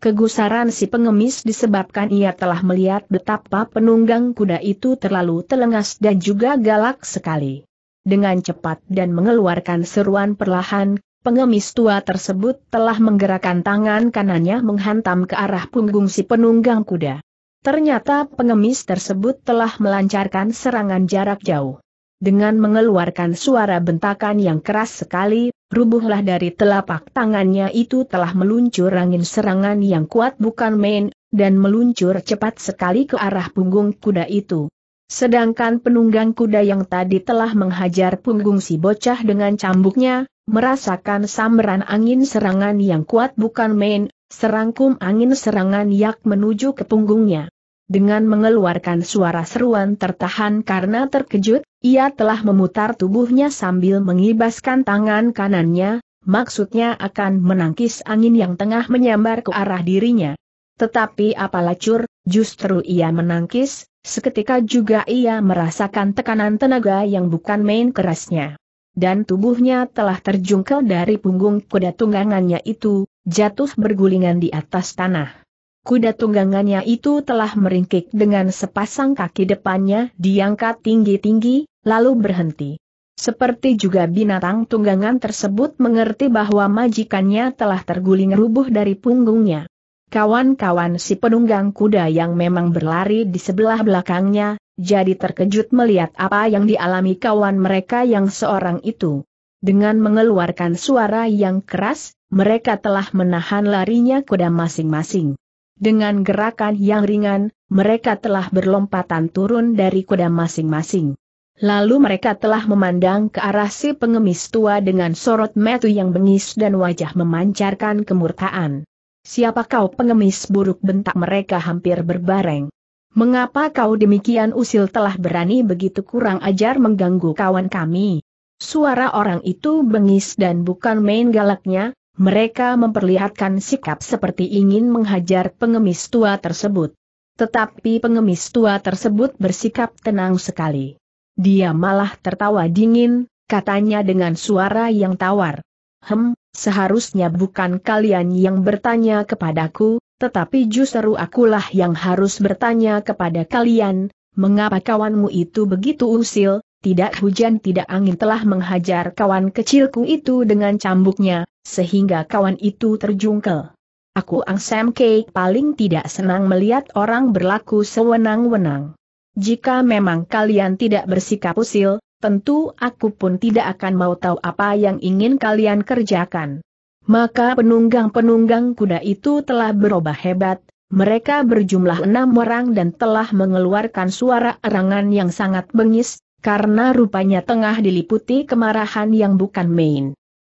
Kegusaran si pengemis disebabkan ia telah melihat betapa penunggang kuda itu terlalu telengas dan juga galak sekali. Dengan cepat dan mengeluarkan seruan perlahan, pengemis tua tersebut telah menggerakkan tangan kanannya menghantam ke arah punggung si penunggang kuda. Ternyata pengemis tersebut telah melancarkan serangan jarak jauh. Dengan mengeluarkan suara bentakan yang keras sekali, rubuhlah dari telapak tangannya itu telah meluncur angin serangan yang kuat bukan main, dan meluncur cepat sekali ke arah punggung kuda itu. Sedangkan penunggang kuda yang tadi telah menghajar punggung si bocah dengan cambuknya, merasakan sambaran angin serangan yang kuat bukan main, Serangkum angin serangan yak menuju ke punggungnya. Dengan mengeluarkan suara seruan tertahan karena terkejut, ia telah memutar tubuhnya sambil mengibaskan tangan kanannya, maksudnya akan menangkis angin yang tengah menyambar ke arah dirinya. Tetapi apa lacur, justru ia menangkis, seketika juga ia merasakan tekanan tenaga yang bukan main kerasnya dan tubuhnya telah terjungkel dari punggung kuda tunggangannya itu, jatuh bergulingan di atas tanah. Kuda tunggangannya itu telah meringkik dengan sepasang kaki depannya diangkat tinggi-tinggi, lalu berhenti. Seperti juga binatang tunggangan tersebut mengerti bahwa majikannya telah terguling rubuh dari punggungnya. Kawan-kawan si penunggang kuda yang memang berlari di sebelah belakangnya, jadi terkejut melihat apa yang dialami kawan mereka yang seorang itu. Dengan mengeluarkan suara yang keras, mereka telah menahan larinya kuda masing-masing. Dengan gerakan yang ringan, mereka telah berlompatan turun dari kuda masing-masing. Lalu mereka telah memandang ke arah si pengemis tua dengan sorot metu yang bengis dan wajah memancarkan kemurkaan. Siapa kau pengemis buruk bentak mereka hampir berbareng. Mengapa kau demikian usil telah berani begitu kurang ajar mengganggu kawan kami? Suara orang itu bengis dan bukan main galaknya, mereka memperlihatkan sikap seperti ingin menghajar pengemis tua tersebut. Tetapi pengemis tua tersebut bersikap tenang sekali. Dia malah tertawa dingin, katanya dengan suara yang tawar. Hem, seharusnya bukan kalian yang bertanya kepadaku, tetapi justru akulah yang harus bertanya kepada kalian, mengapa kawanmu itu begitu usil, tidak hujan tidak angin telah menghajar kawan kecilku itu dengan cambuknya, sehingga kawan itu terjungkel. Aku ang Sam Cake paling tidak senang melihat orang berlaku sewenang-wenang. Jika memang kalian tidak bersikap usil, tentu aku pun tidak akan mau tahu apa yang ingin kalian kerjakan. Maka penunggang-penunggang kuda itu telah berubah hebat, mereka berjumlah enam orang dan telah mengeluarkan suara erangan yang sangat bengis, karena rupanya tengah diliputi kemarahan yang bukan main.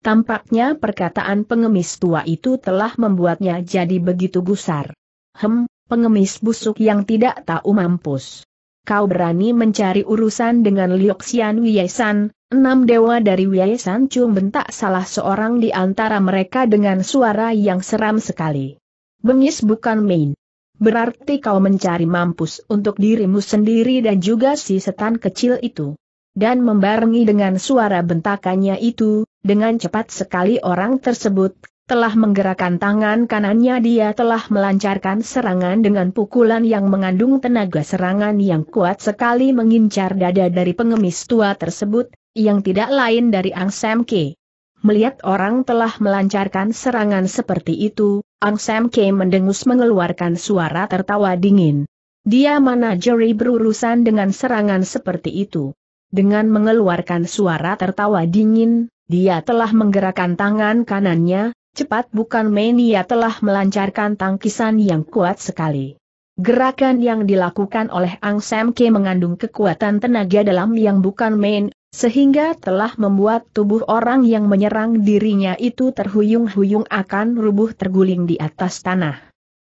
Tampaknya perkataan pengemis tua itu telah membuatnya jadi begitu gusar. Hem, pengemis busuk yang tidak tahu mampus kau berani mencari urusan dengan Lioxian Wiesan, enam dewa dari Wiesan cung bentak salah seorang di antara mereka dengan suara yang seram sekali. Bengis bukan main. Berarti kau mencari mampus untuk dirimu sendiri dan juga si setan kecil itu. Dan membarengi dengan suara bentakannya itu, dengan cepat sekali orang tersebut, telah menggerakkan tangan kanannya dia telah melancarkan serangan dengan pukulan yang mengandung tenaga serangan yang kuat sekali mengincar dada dari pengemis tua tersebut, yang tidak lain dari Ang Sam Ke. Melihat orang telah melancarkan serangan seperti itu, Ang Sam Ke mendengus mengeluarkan suara tertawa dingin. Dia manajeri berurusan dengan serangan seperti itu. Dengan mengeluarkan suara tertawa dingin, dia telah menggerakkan tangan kanannya, cepat bukan main ia telah melancarkan tangkisan yang kuat sekali. Gerakan yang dilakukan oleh Ang Sam Ke mengandung kekuatan tenaga dalam yang bukan main, sehingga telah membuat tubuh orang yang menyerang dirinya itu terhuyung-huyung akan rubuh terguling di atas tanah.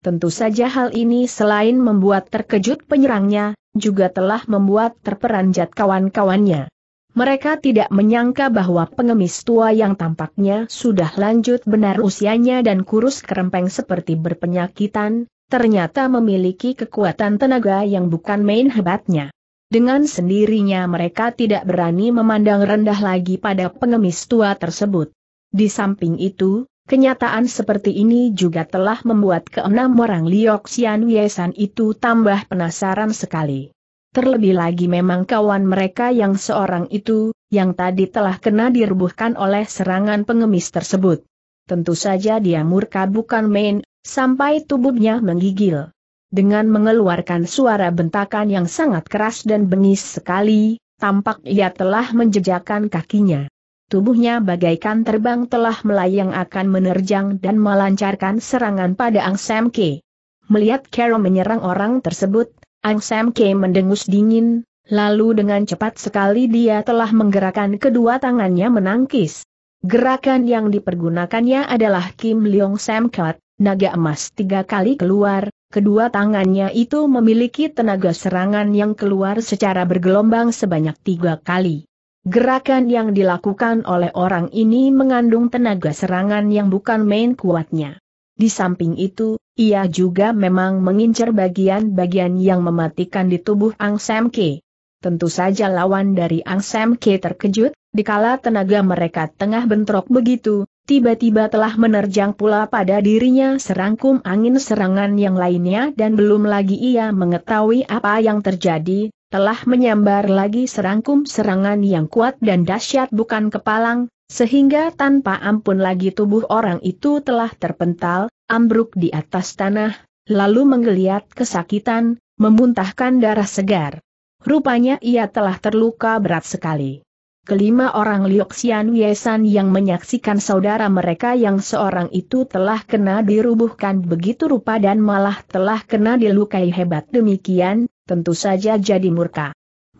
Tentu saja hal ini selain membuat terkejut penyerangnya, juga telah membuat terperanjat kawan-kawannya. Mereka tidak menyangka bahwa pengemis tua yang tampaknya sudah lanjut benar usianya dan kurus kerempeng seperti berpenyakitan, ternyata memiliki kekuatan tenaga yang bukan main hebatnya. Dengan sendirinya mereka tidak berani memandang rendah lagi pada pengemis tua tersebut. Di samping itu, Kenyataan seperti ini juga telah membuat keenam orang Liok Xian Wiesan itu tambah penasaran sekali. Terlebih lagi memang kawan mereka yang seorang itu, yang tadi telah kena dirubuhkan oleh serangan pengemis tersebut. Tentu saja dia murka bukan main, sampai tubuhnya menggigil. Dengan mengeluarkan suara bentakan yang sangat keras dan bengis sekali, tampak ia telah menjejakan kakinya. Tubuhnya bagaikan terbang telah melayang akan menerjang dan melancarkan serangan pada Ang Sam Ke. Melihat Carol menyerang orang tersebut, Ang Sam Kay mendengus dingin, lalu dengan cepat sekali dia telah menggerakkan kedua tangannya menangkis. Gerakan yang dipergunakannya adalah Kim Leong Sam Kat, naga emas tiga kali keluar, kedua tangannya itu memiliki tenaga serangan yang keluar secara bergelombang sebanyak tiga kali. Gerakan yang dilakukan oleh orang ini mengandung tenaga serangan yang bukan main kuatnya. Di samping itu, ia juga memang mengincar bagian-bagian yang mematikan di tubuh Ang Sam Ke. Tentu saja lawan dari Ang Sam Ke terkejut, dikala tenaga mereka tengah bentrok begitu, tiba-tiba telah menerjang pula pada dirinya serangkum angin serangan yang lainnya dan belum lagi ia mengetahui apa yang terjadi, telah menyambar lagi serangkum serangan yang kuat dan dahsyat bukan kepalang, sehingga tanpa ampun lagi tubuh orang itu telah terpental, ambruk di atas tanah, lalu menggeliat kesakitan, memuntahkan darah segar. Rupanya ia telah terluka berat sekali. Kelima orang Lioxian Wiesan yang menyaksikan saudara mereka yang seorang itu telah kena dirubuhkan begitu rupa dan malah telah kena dilukai hebat demikian, tentu saja jadi murka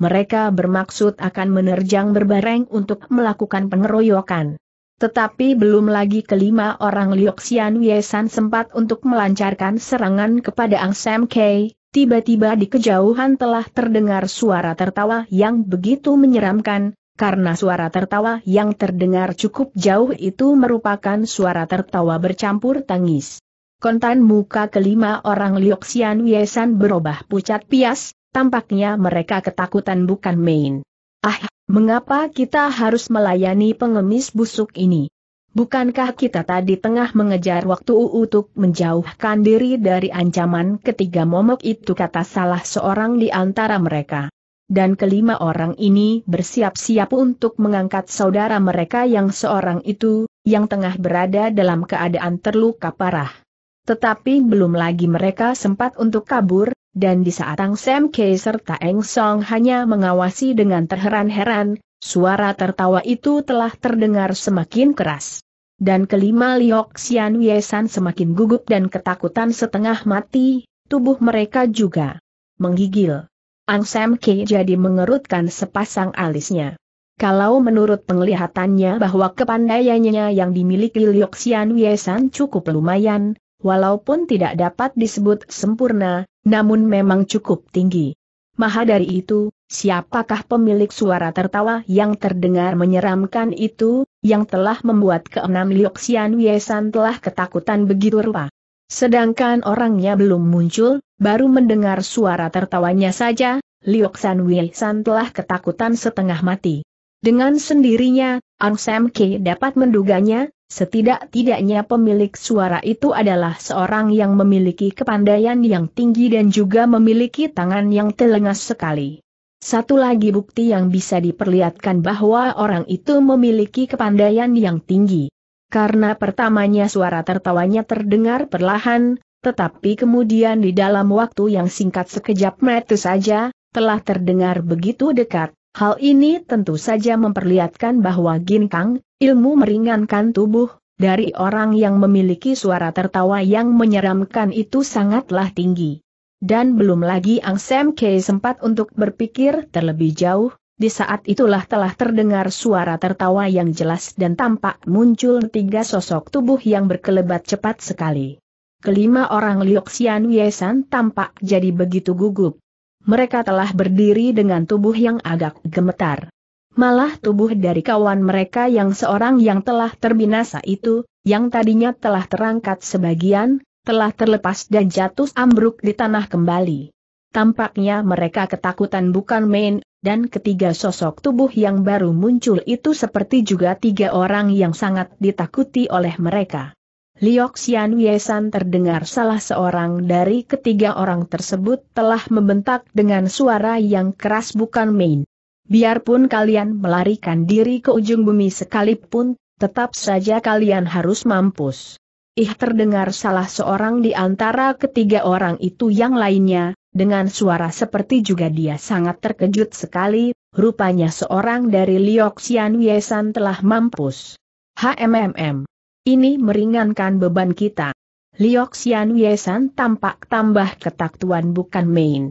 mereka bermaksud akan menerjang berbareng untuk melakukan pengeroyokan. Tetapi belum lagi kelima orang Lioxian Wiesan sempat untuk melancarkan serangan kepada Ang Sam Kei, tiba-tiba di kejauhan telah terdengar suara tertawa yang begitu menyeramkan, karena suara tertawa yang terdengar cukup jauh itu merupakan suara tertawa bercampur tangis. Kontan muka kelima orang Lioxian Wiesan berubah pucat pias, Tampaknya mereka ketakutan bukan main. Ah, mengapa kita harus melayani pengemis busuk ini? Bukankah kita tadi tengah mengejar waktu untuk menjauhkan diri dari ancaman ketiga momok itu kata salah seorang di antara mereka. Dan kelima orang ini bersiap-siap untuk mengangkat saudara mereka yang seorang itu, yang tengah berada dalam keadaan terluka parah. Tetapi belum lagi mereka sempat untuk kabur, dan di saat Ang Sam Kei serta Eng Song hanya mengawasi dengan terheran-heran, suara tertawa itu telah terdengar semakin keras. Dan kelima Liok Xian Wiesan semakin gugup dan ketakutan setengah mati, tubuh mereka juga menggigil. Ang Sam Kei jadi mengerutkan sepasang alisnya. Kalau menurut penglihatannya bahwa kepandaiannya yang dimiliki Liok Xian Wiesan cukup lumayan, walaupun tidak dapat disebut sempurna, namun memang cukup tinggi. Maha dari itu, siapakah pemilik suara tertawa yang terdengar menyeramkan itu, yang telah membuat keenam Lioxian Wiesan telah ketakutan begitu rupa. Sedangkan orangnya belum muncul, baru mendengar suara tertawanya saja, Lioxian Wiesan telah ketakutan setengah mati. Dengan sendirinya, Ang Sam Ki dapat menduganya, Setidak-tidaknya pemilik suara itu adalah seorang yang memiliki kepandaian yang tinggi dan juga memiliki tangan yang telengas sekali. Satu lagi bukti yang bisa diperlihatkan bahwa orang itu memiliki kepandaian yang tinggi. Karena pertamanya suara tertawanya terdengar perlahan, tetapi kemudian di dalam waktu yang singkat sekejap mata saja, telah terdengar begitu dekat. Hal ini tentu saja memperlihatkan bahwa Ginkang, Ilmu meringankan tubuh, dari orang yang memiliki suara tertawa yang menyeramkan itu sangatlah tinggi. Dan belum lagi Ang Sam K sempat untuk berpikir terlebih jauh, di saat itulah telah terdengar suara tertawa yang jelas dan tampak muncul tiga sosok tubuh yang berkelebat cepat sekali. Kelima orang Liok Wiesan tampak jadi begitu gugup. Mereka telah berdiri dengan tubuh yang agak gemetar malah tubuh dari kawan mereka yang seorang yang telah terbinasa itu, yang tadinya telah terangkat sebagian, telah terlepas dan jatuh ambruk di tanah kembali. Tampaknya mereka ketakutan bukan main, dan ketiga sosok tubuh yang baru muncul itu seperti juga tiga orang yang sangat ditakuti oleh mereka. Liok sian Wiesan terdengar salah seorang dari ketiga orang tersebut telah membentak dengan suara yang keras bukan main. Biarpun kalian melarikan diri ke ujung bumi sekalipun, tetap saja kalian harus mampus. Ih terdengar salah seorang di antara ketiga orang itu yang lainnya, dengan suara seperti juga dia sangat terkejut sekali, rupanya seorang dari Lioxian Wiesan telah mampus. HMMM. Ini meringankan beban kita. Lioxian Wiesan tampak tambah ketaktuan bukan main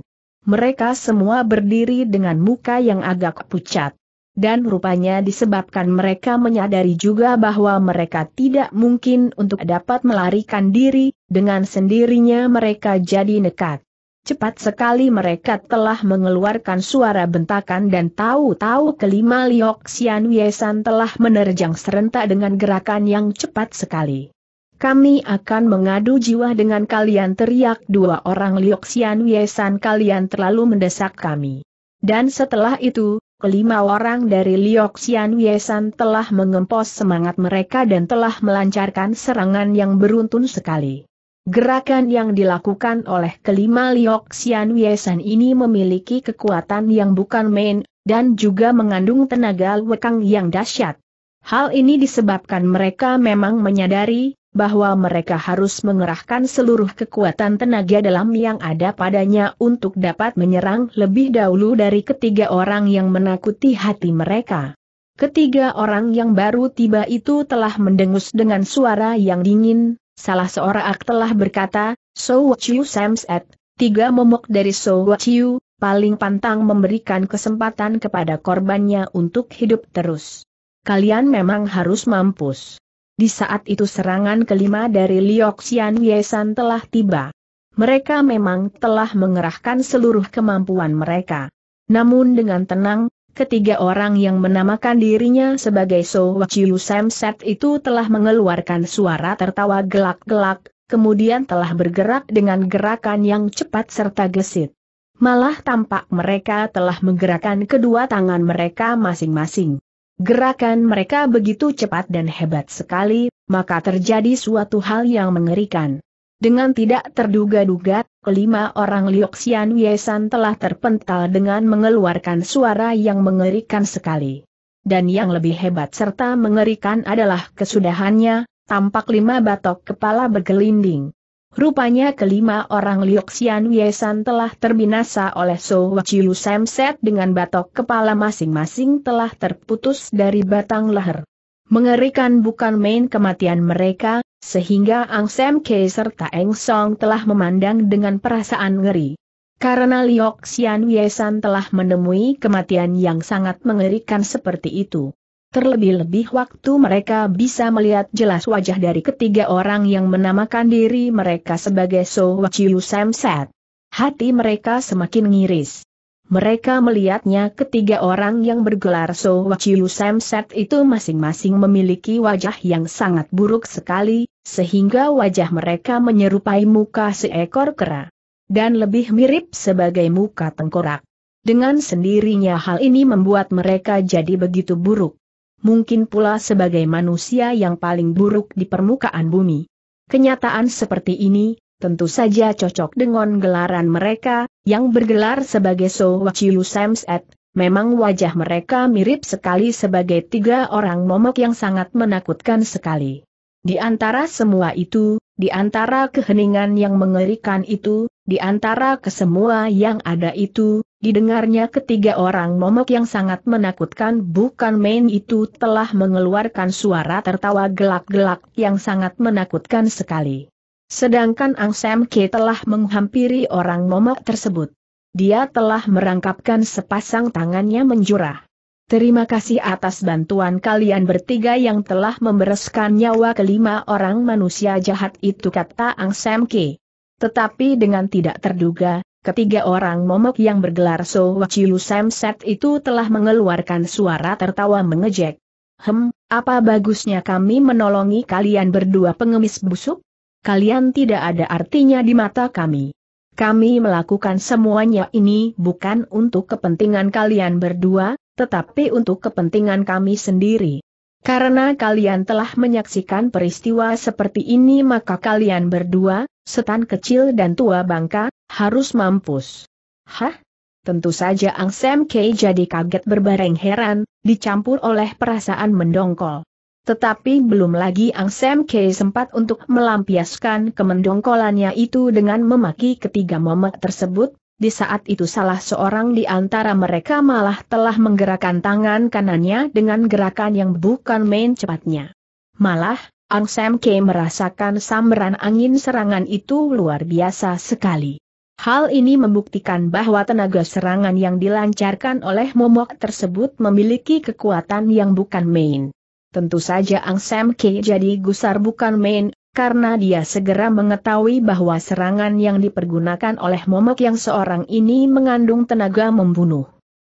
mereka semua berdiri dengan muka yang agak pucat. Dan rupanya disebabkan mereka menyadari juga bahwa mereka tidak mungkin untuk dapat melarikan diri, dengan sendirinya mereka jadi nekat. Cepat sekali mereka telah mengeluarkan suara bentakan dan tahu-tahu kelima Liok Xian Wiesan telah menerjang serentak dengan gerakan yang cepat sekali kami akan mengadu jiwa dengan kalian teriak dua orang Lioxian Wiesan kalian terlalu mendesak kami. Dan setelah itu, kelima orang dari Lioxian Wiesan telah mengempos semangat mereka dan telah melancarkan serangan yang beruntun sekali. Gerakan yang dilakukan oleh kelima Lioxian Wiesan ini memiliki kekuatan yang bukan main, dan juga mengandung tenaga wekang yang dahsyat. Hal ini disebabkan mereka memang menyadari bahwa mereka harus mengerahkan seluruh kekuatan tenaga dalam yang ada padanya untuk dapat menyerang lebih dahulu dari ketiga orang yang menakuti hati mereka. Ketiga orang yang baru tiba itu telah mendengus dengan suara yang dingin, salah seorang telah berkata, So what you at?" tiga momok dari So what you, paling pantang memberikan kesempatan kepada korbannya untuk hidup terus. Kalian memang harus mampus. Di saat itu serangan kelima dari Liok Xian Yesan telah tiba. Mereka memang telah mengerahkan seluruh kemampuan mereka. Namun dengan tenang, ketiga orang yang menamakan dirinya sebagai So Wachiu Samset itu telah mengeluarkan suara tertawa gelak-gelak, kemudian telah bergerak dengan gerakan yang cepat serta gesit. Malah tampak mereka telah menggerakkan kedua tangan mereka masing-masing. Gerakan mereka begitu cepat dan hebat sekali, maka terjadi suatu hal yang mengerikan. Dengan tidak terduga-duga, kelima orang Lioxian Yesan telah terpental dengan mengeluarkan suara yang mengerikan sekali. Dan yang lebih hebat serta mengerikan adalah kesudahannya, tampak lima batok kepala bergelinding. Rupanya kelima orang Liuxian Wiesan telah terbinasa oleh So Wachiu Samset dengan batok kepala masing-masing telah terputus dari batang leher. Mengerikan bukan main kematian mereka, sehingga Ang Sam Ke serta Eng Song telah memandang dengan perasaan ngeri. Karena Liok Wiesan telah menemui kematian yang sangat mengerikan seperti itu. Terlebih-lebih waktu mereka bisa melihat jelas wajah dari ketiga orang yang menamakan diri mereka sebagai So Wachiu Samsat. Hati mereka semakin ngiris. Mereka melihatnya ketiga orang yang bergelar So Wachiu Samsat itu masing-masing memiliki wajah yang sangat buruk sekali, sehingga wajah mereka menyerupai muka seekor kera. Dan lebih mirip sebagai muka tengkorak. Dengan sendirinya hal ini membuat mereka jadi begitu buruk mungkin pula sebagai manusia yang paling buruk di permukaan bumi. Kenyataan seperti ini, tentu saja cocok dengan gelaran mereka, yang bergelar sebagai So Wachiu Samset, memang wajah mereka mirip sekali sebagai tiga orang momok yang sangat menakutkan sekali. Di antara semua itu, di antara keheningan yang mengerikan itu, di antara kesemua yang ada itu, didengarnya ketiga orang momok yang sangat menakutkan bukan main itu telah mengeluarkan suara tertawa gelak-gelak yang sangat menakutkan sekali. Sedangkan Ang Sam Ke telah menghampiri orang momok tersebut. Dia telah merangkapkan sepasang tangannya menjurah. Terima kasih atas bantuan kalian bertiga yang telah membereskan nyawa kelima orang manusia jahat itu kata Ang Sam Ki. Tetapi dengan tidak terduga, ketiga orang momok yang bergelar So Wachiu Sam Set itu telah mengeluarkan suara tertawa mengejek. Hem, apa bagusnya kami menolongi kalian berdua pengemis busuk? Kalian tidak ada artinya di mata kami. Kami melakukan semuanya ini bukan untuk kepentingan kalian berdua, tetapi untuk kepentingan kami sendiri. Karena kalian telah menyaksikan peristiwa seperti ini maka kalian berdua, setan kecil dan tua bangka, harus mampus. Hah? Tentu saja Ang Sam K jadi kaget berbareng heran, dicampur oleh perasaan mendongkol. Tetapi belum lagi Ang Sam K sempat untuk melampiaskan kemendongkolannya itu dengan memaki ketiga momok tersebut, di saat itu salah seorang di antara mereka malah telah menggerakkan tangan kanannya dengan gerakan yang bukan main cepatnya. Malah, Ang Sam Ke merasakan sambaran angin serangan itu luar biasa sekali. Hal ini membuktikan bahwa tenaga serangan yang dilancarkan oleh momok tersebut memiliki kekuatan yang bukan main. Tentu saja Ang Sam Ke jadi gusar bukan main, karena dia segera mengetahui bahwa serangan yang dipergunakan oleh momok yang seorang ini mengandung tenaga membunuh.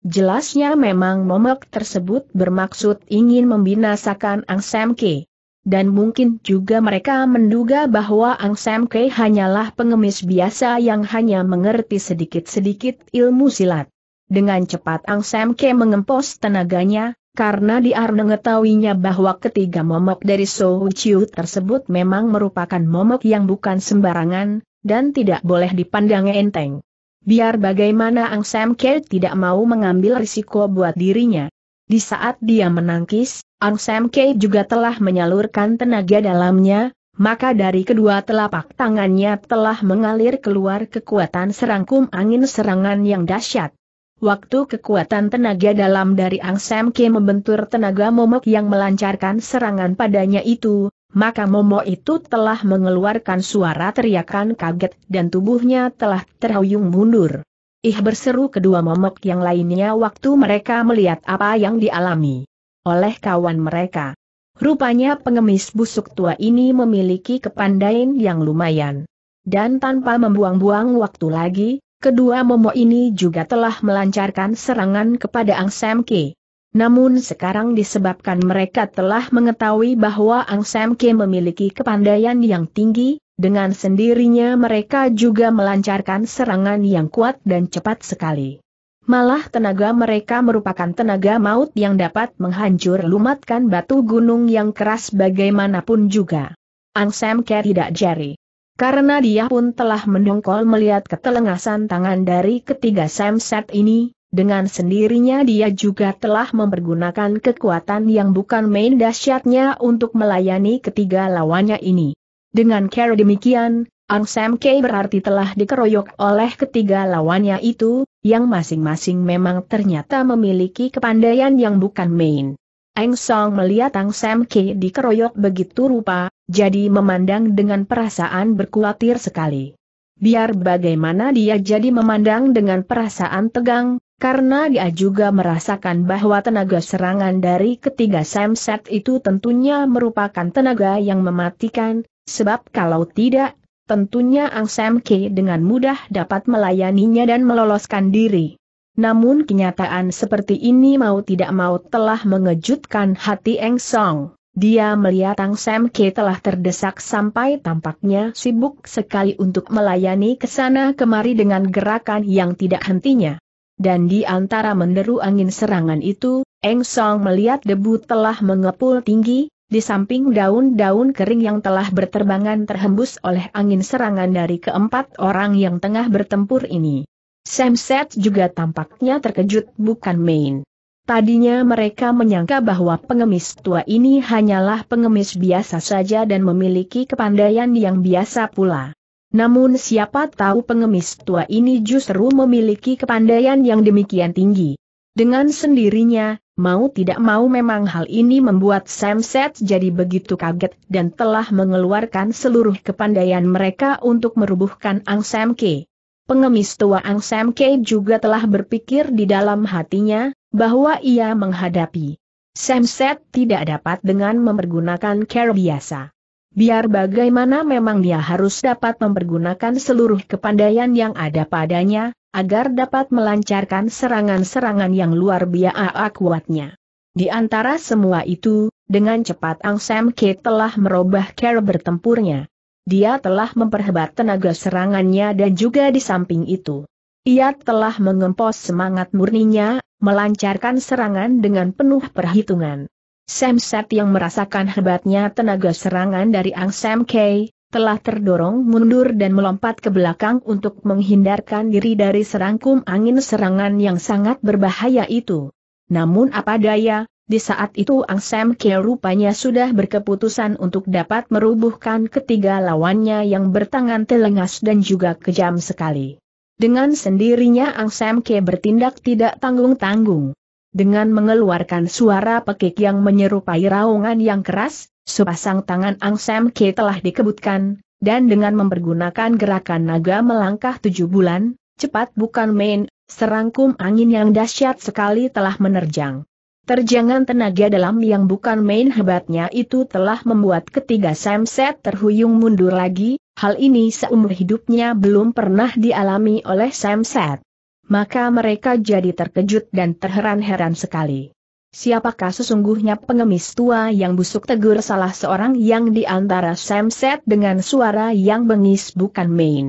Jelasnya memang momok tersebut bermaksud ingin membinasakan Ang Sam Ke. Dan mungkin juga mereka menduga bahwa Ang Sam Ke hanyalah pengemis biasa yang hanya mengerti sedikit-sedikit ilmu silat. Dengan cepat Ang Sam Ke mengempos tenaganya, karena dia mengetahuinya bahwa ketiga momok dari Sou Chiu tersebut memang merupakan momok yang bukan sembarangan, dan tidak boleh dipandang enteng. Biar bagaimana Ang Sam Ke tidak mau mengambil risiko buat dirinya. Di saat dia menangkis, Ang Sam Ke juga telah menyalurkan tenaga dalamnya, maka dari kedua telapak tangannya telah mengalir keluar kekuatan serangkum angin serangan yang dahsyat. Waktu kekuatan tenaga dalam dari Ang Sam Kim membentur tenaga momok yang melancarkan serangan padanya itu, maka momok itu telah mengeluarkan suara teriakan kaget dan tubuhnya telah terhuyung mundur. Ih berseru kedua momok yang lainnya waktu mereka melihat apa yang dialami oleh kawan mereka. Rupanya pengemis busuk tua ini memiliki kepandaian yang lumayan. Dan tanpa membuang-buang waktu lagi, Kedua momok ini juga telah melancarkan serangan kepada Ang Sam Ki. Namun sekarang disebabkan mereka telah mengetahui bahwa Ang Sam Ki memiliki kepandaian yang tinggi, dengan sendirinya mereka juga melancarkan serangan yang kuat dan cepat sekali. Malah tenaga mereka merupakan tenaga maut yang dapat menghancur lumatkan batu gunung yang keras bagaimanapun juga. Ang Sam Ki tidak jari. Karena dia pun telah mendongkol melihat ketelengasan tangan dari ketiga Samset ini, dengan sendirinya dia juga telah mempergunakan kekuatan yang bukan main dahsyatnya untuk melayani ketiga lawannya ini. Dengan cara demikian, Ang Sam K berarti telah dikeroyok oleh ketiga lawannya itu, yang masing-masing memang ternyata memiliki kepandaian yang bukan main. Eng Song melihat Ang Sam K dikeroyok begitu rupa, jadi memandang dengan perasaan berkuatir sekali. Biar bagaimana dia jadi memandang dengan perasaan tegang, karena dia juga merasakan bahwa tenaga serangan dari ketiga samset itu tentunya merupakan tenaga yang mematikan, sebab kalau tidak, tentunya Ang Sam K dengan mudah dapat melayaninya dan meloloskan diri. Namun kenyataan seperti ini mau tidak mau telah mengejutkan hati Eng Song. Dia melihat Ang Sam Ke telah terdesak sampai tampaknya sibuk sekali untuk melayani ke sana kemari dengan gerakan yang tidak hentinya. Dan di antara menderu angin serangan itu, Eng Song melihat debu telah mengepul tinggi, di samping daun-daun kering yang telah berterbangan terhembus oleh angin serangan dari keempat orang yang tengah bertempur ini. Sam Set juga tampaknya terkejut bukan main. Tadinya mereka menyangka bahwa pengemis tua ini hanyalah pengemis biasa saja dan memiliki kepandaian yang biasa pula. Namun siapa tahu pengemis tua ini justru memiliki kepandaian yang demikian tinggi. Dengan sendirinya, mau tidak mau memang hal ini membuat Samset jadi begitu kaget dan telah mengeluarkan seluruh kepandaian mereka untuk merubuhkan Ang Sam Ke. Pengemis tua Ang Sam Ke juga telah berpikir di dalam hatinya, bahwa ia menghadapi Samset tidak dapat dengan mempergunakan care biasa. Biar bagaimana memang dia harus dapat mempergunakan seluruh kepandaian yang ada padanya, agar dapat melancarkan serangan-serangan yang luar biasa kuatnya. Di antara semua itu, dengan cepat Ang Sam K telah merubah cara bertempurnya. Dia telah memperhebat tenaga serangannya dan juga di samping itu, ia telah mengempos semangat murninya, melancarkan serangan dengan penuh perhitungan. Sam Set yang merasakan hebatnya tenaga serangan dari Ang Sam K, telah terdorong mundur dan melompat ke belakang untuk menghindarkan diri dari serangkum angin serangan yang sangat berbahaya itu. Namun apa daya, di saat itu Ang Sam K rupanya sudah berkeputusan untuk dapat merubuhkan ketiga lawannya yang bertangan telengas dan juga kejam sekali. Dengan sendirinya Ang Sam Ke bertindak tidak tanggung-tanggung. Dengan mengeluarkan suara pekik yang menyerupai raungan yang keras, sepasang tangan Ang Sam Ke telah dikebutkan, dan dengan mempergunakan gerakan naga melangkah tujuh bulan, cepat bukan main, serangkum angin yang dahsyat sekali telah menerjang. Terjangan tenaga dalam yang bukan main hebatnya itu telah membuat ketiga Samset terhuyung mundur lagi, Hal ini seumur hidupnya belum pernah dialami oleh Samset. Maka mereka jadi terkejut dan terheran-heran sekali. Siapakah sesungguhnya pengemis tua yang busuk tegur salah seorang yang di antara Samset dengan suara yang bengis bukan main.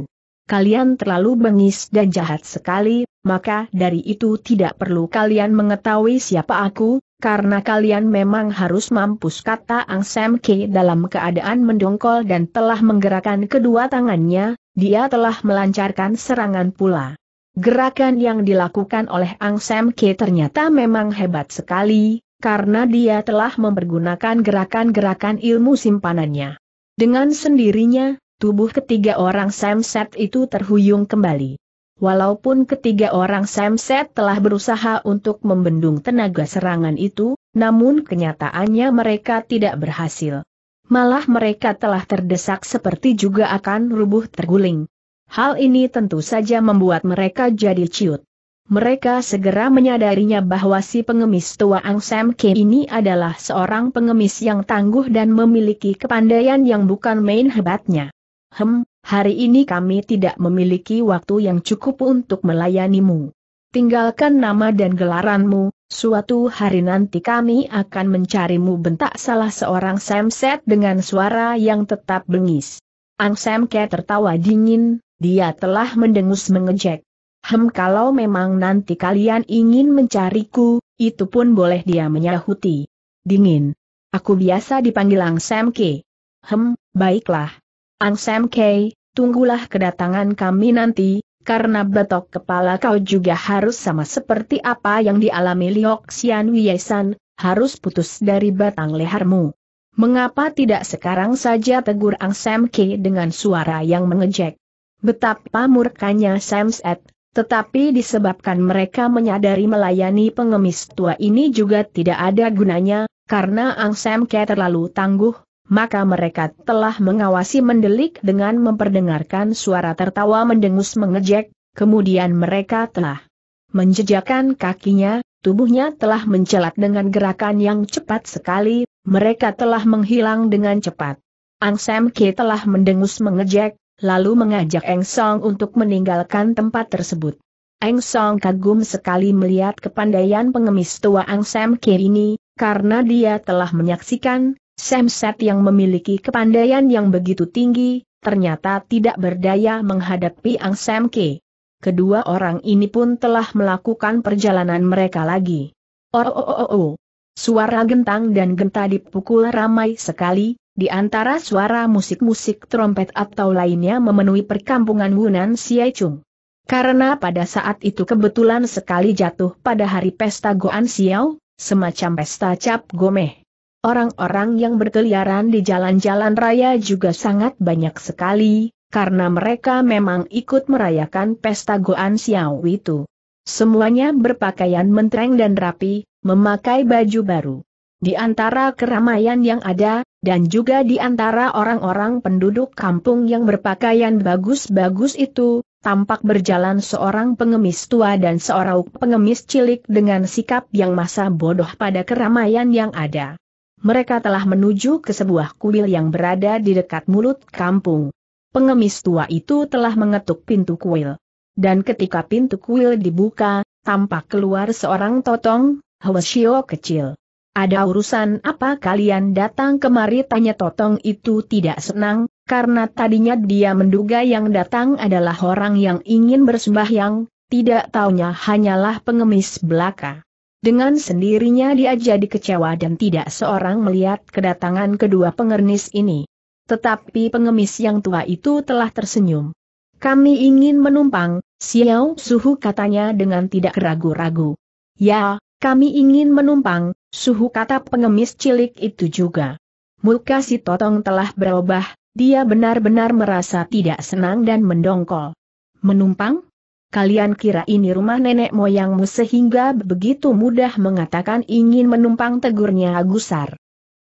Kalian terlalu bengis dan jahat sekali, maka dari itu tidak perlu kalian mengetahui siapa aku, karena kalian memang harus mampus kata Ang Sam Ke dalam keadaan mendongkol dan telah menggerakkan kedua tangannya, dia telah melancarkan serangan pula. Gerakan yang dilakukan oleh Ang Sam Ke ternyata memang hebat sekali, karena dia telah mempergunakan gerakan-gerakan ilmu simpanannya. Dengan sendirinya, tubuh ketiga orang Sam Set itu terhuyung kembali. Walaupun ketiga orang Samset telah berusaha untuk membendung tenaga serangan itu, namun kenyataannya mereka tidak berhasil. Malah mereka telah terdesak seperti juga akan rubuh terguling. Hal ini tentu saja membuat mereka jadi ciut. Mereka segera menyadarinya bahwa si pengemis tua Ang Sam Ke ini adalah seorang pengemis yang tangguh dan memiliki kepandaian yang bukan main hebatnya. Hem, hari ini kami tidak memiliki waktu yang cukup untuk melayanimu. Tinggalkan nama dan gelaranmu, suatu hari nanti kami akan mencarimu bentak salah seorang Samset dengan suara yang tetap bengis. Ang Samke tertawa dingin, dia telah mendengus mengejek. Hem kalau memang nanti kalian ingin mencariku, itu pun boleh dia menyahuti. Dingin. Aku biasa dipanggil Ang Samke. Hem, baiklah. Ang Sam Kei, tunggulah kedatangan kami nanti, karena betok kepala kau juga harus sama seperti apa yang dialami Liok Xian Wiesan, harus putus dari batang lehermu. Mengapa tidak sekarang saja tegur Ang Sam Kei dengan suara yang mengejek? Betapa murkanya Sam Set, tetapi disebabkan mereka menyadari melayani pengemis tua ini juga tidak ada gunanya, karena Ang Sam Kei terlalu tangguh, maka mereka telah mengawasi mendelik dengan memperdengarkan suara tertawa mendengus mengejek, kemudian mereka telah menjejakan kakinya, tubuhnya telah mencelat dengan gerakan yang cepat sekali, mereka telah menghilang dengan cepat. Ang Sam Ki telah mendengus mengejek, lalu mengajak Eng Song untuk meninggalkan tempat tersebut. Eng Song kagum sekali melihat kepandaian pengemis tua Ang Sam Ki ini, karena dia telah menyaksikan Semset yang memiliki kepandaian yang begitu tinggi, ternyata tidak berdaya menghadapi Ang Sam Kedua orang ini pun telah melakukan perjalanan mereka lagi. Oh, oh, oh, oh, oh. Suara gentang dan genta dipukul ramai sekali, di antara suara musik-musik trompet atau lainnya memenuhi perkampungan Wunan Chung. Karena pada saat itu kebetulan sekali jatuh pada hari pesta Goan Xiao, semacam pesta cap gomeh. Orang-orang yang berkeliaran di jalan-jalan raya juga sangat banyak sekali, karena mereka memang ikut merayakan pesta Goan Xiao itu. Semuanya berpakaian mentereng dan rapi, memakai baju baru. Di antara keramaian yang ada, dan juga di antara orang-orang penduduk kampung yang berpakaian bagus-bagus itu, tampak berjalan seorang pengemis tua dan seorang pengemis cilik dengan sikap yang masa bodoh pada keramaian yang ada mereka telah menuju ke sebuah kuil yang berada di dekat mulut kampung. Pengemis tua itu telah mengetuk pintu kuil. Dan ketika pintu kuil dibuka, tampak keluar seorang totong, Hwasyo kecil. Ada urusan apa kalian datang kemari tanya Totong itu tidak senang, karena tadinya dia menduga yang datang adalah orang yang ingin bersembahyang, tidak taunya hanyalah pengemis belaka. Dengan sendirinya dia jadi kecewa dan tidak seorang melihat kedatangan kedua pengernis ini. Tetapi pengemis yang tua itu telah tersenyum. Kami ingin menumpang, Xiao Suhu katanya dengan tidak ragu-ragu. Ya, kami ingin menumpang, Suhu kata pengemis cilik itu juga. Muka si Totong telah berubah, dia benar-benar merasa tidak senang dan mendongkol. Menumpang? kalian kira ini rumah nenek moyangmu sehingga begitu mudah mengatakan ingin menumpang tegurnya Agusar.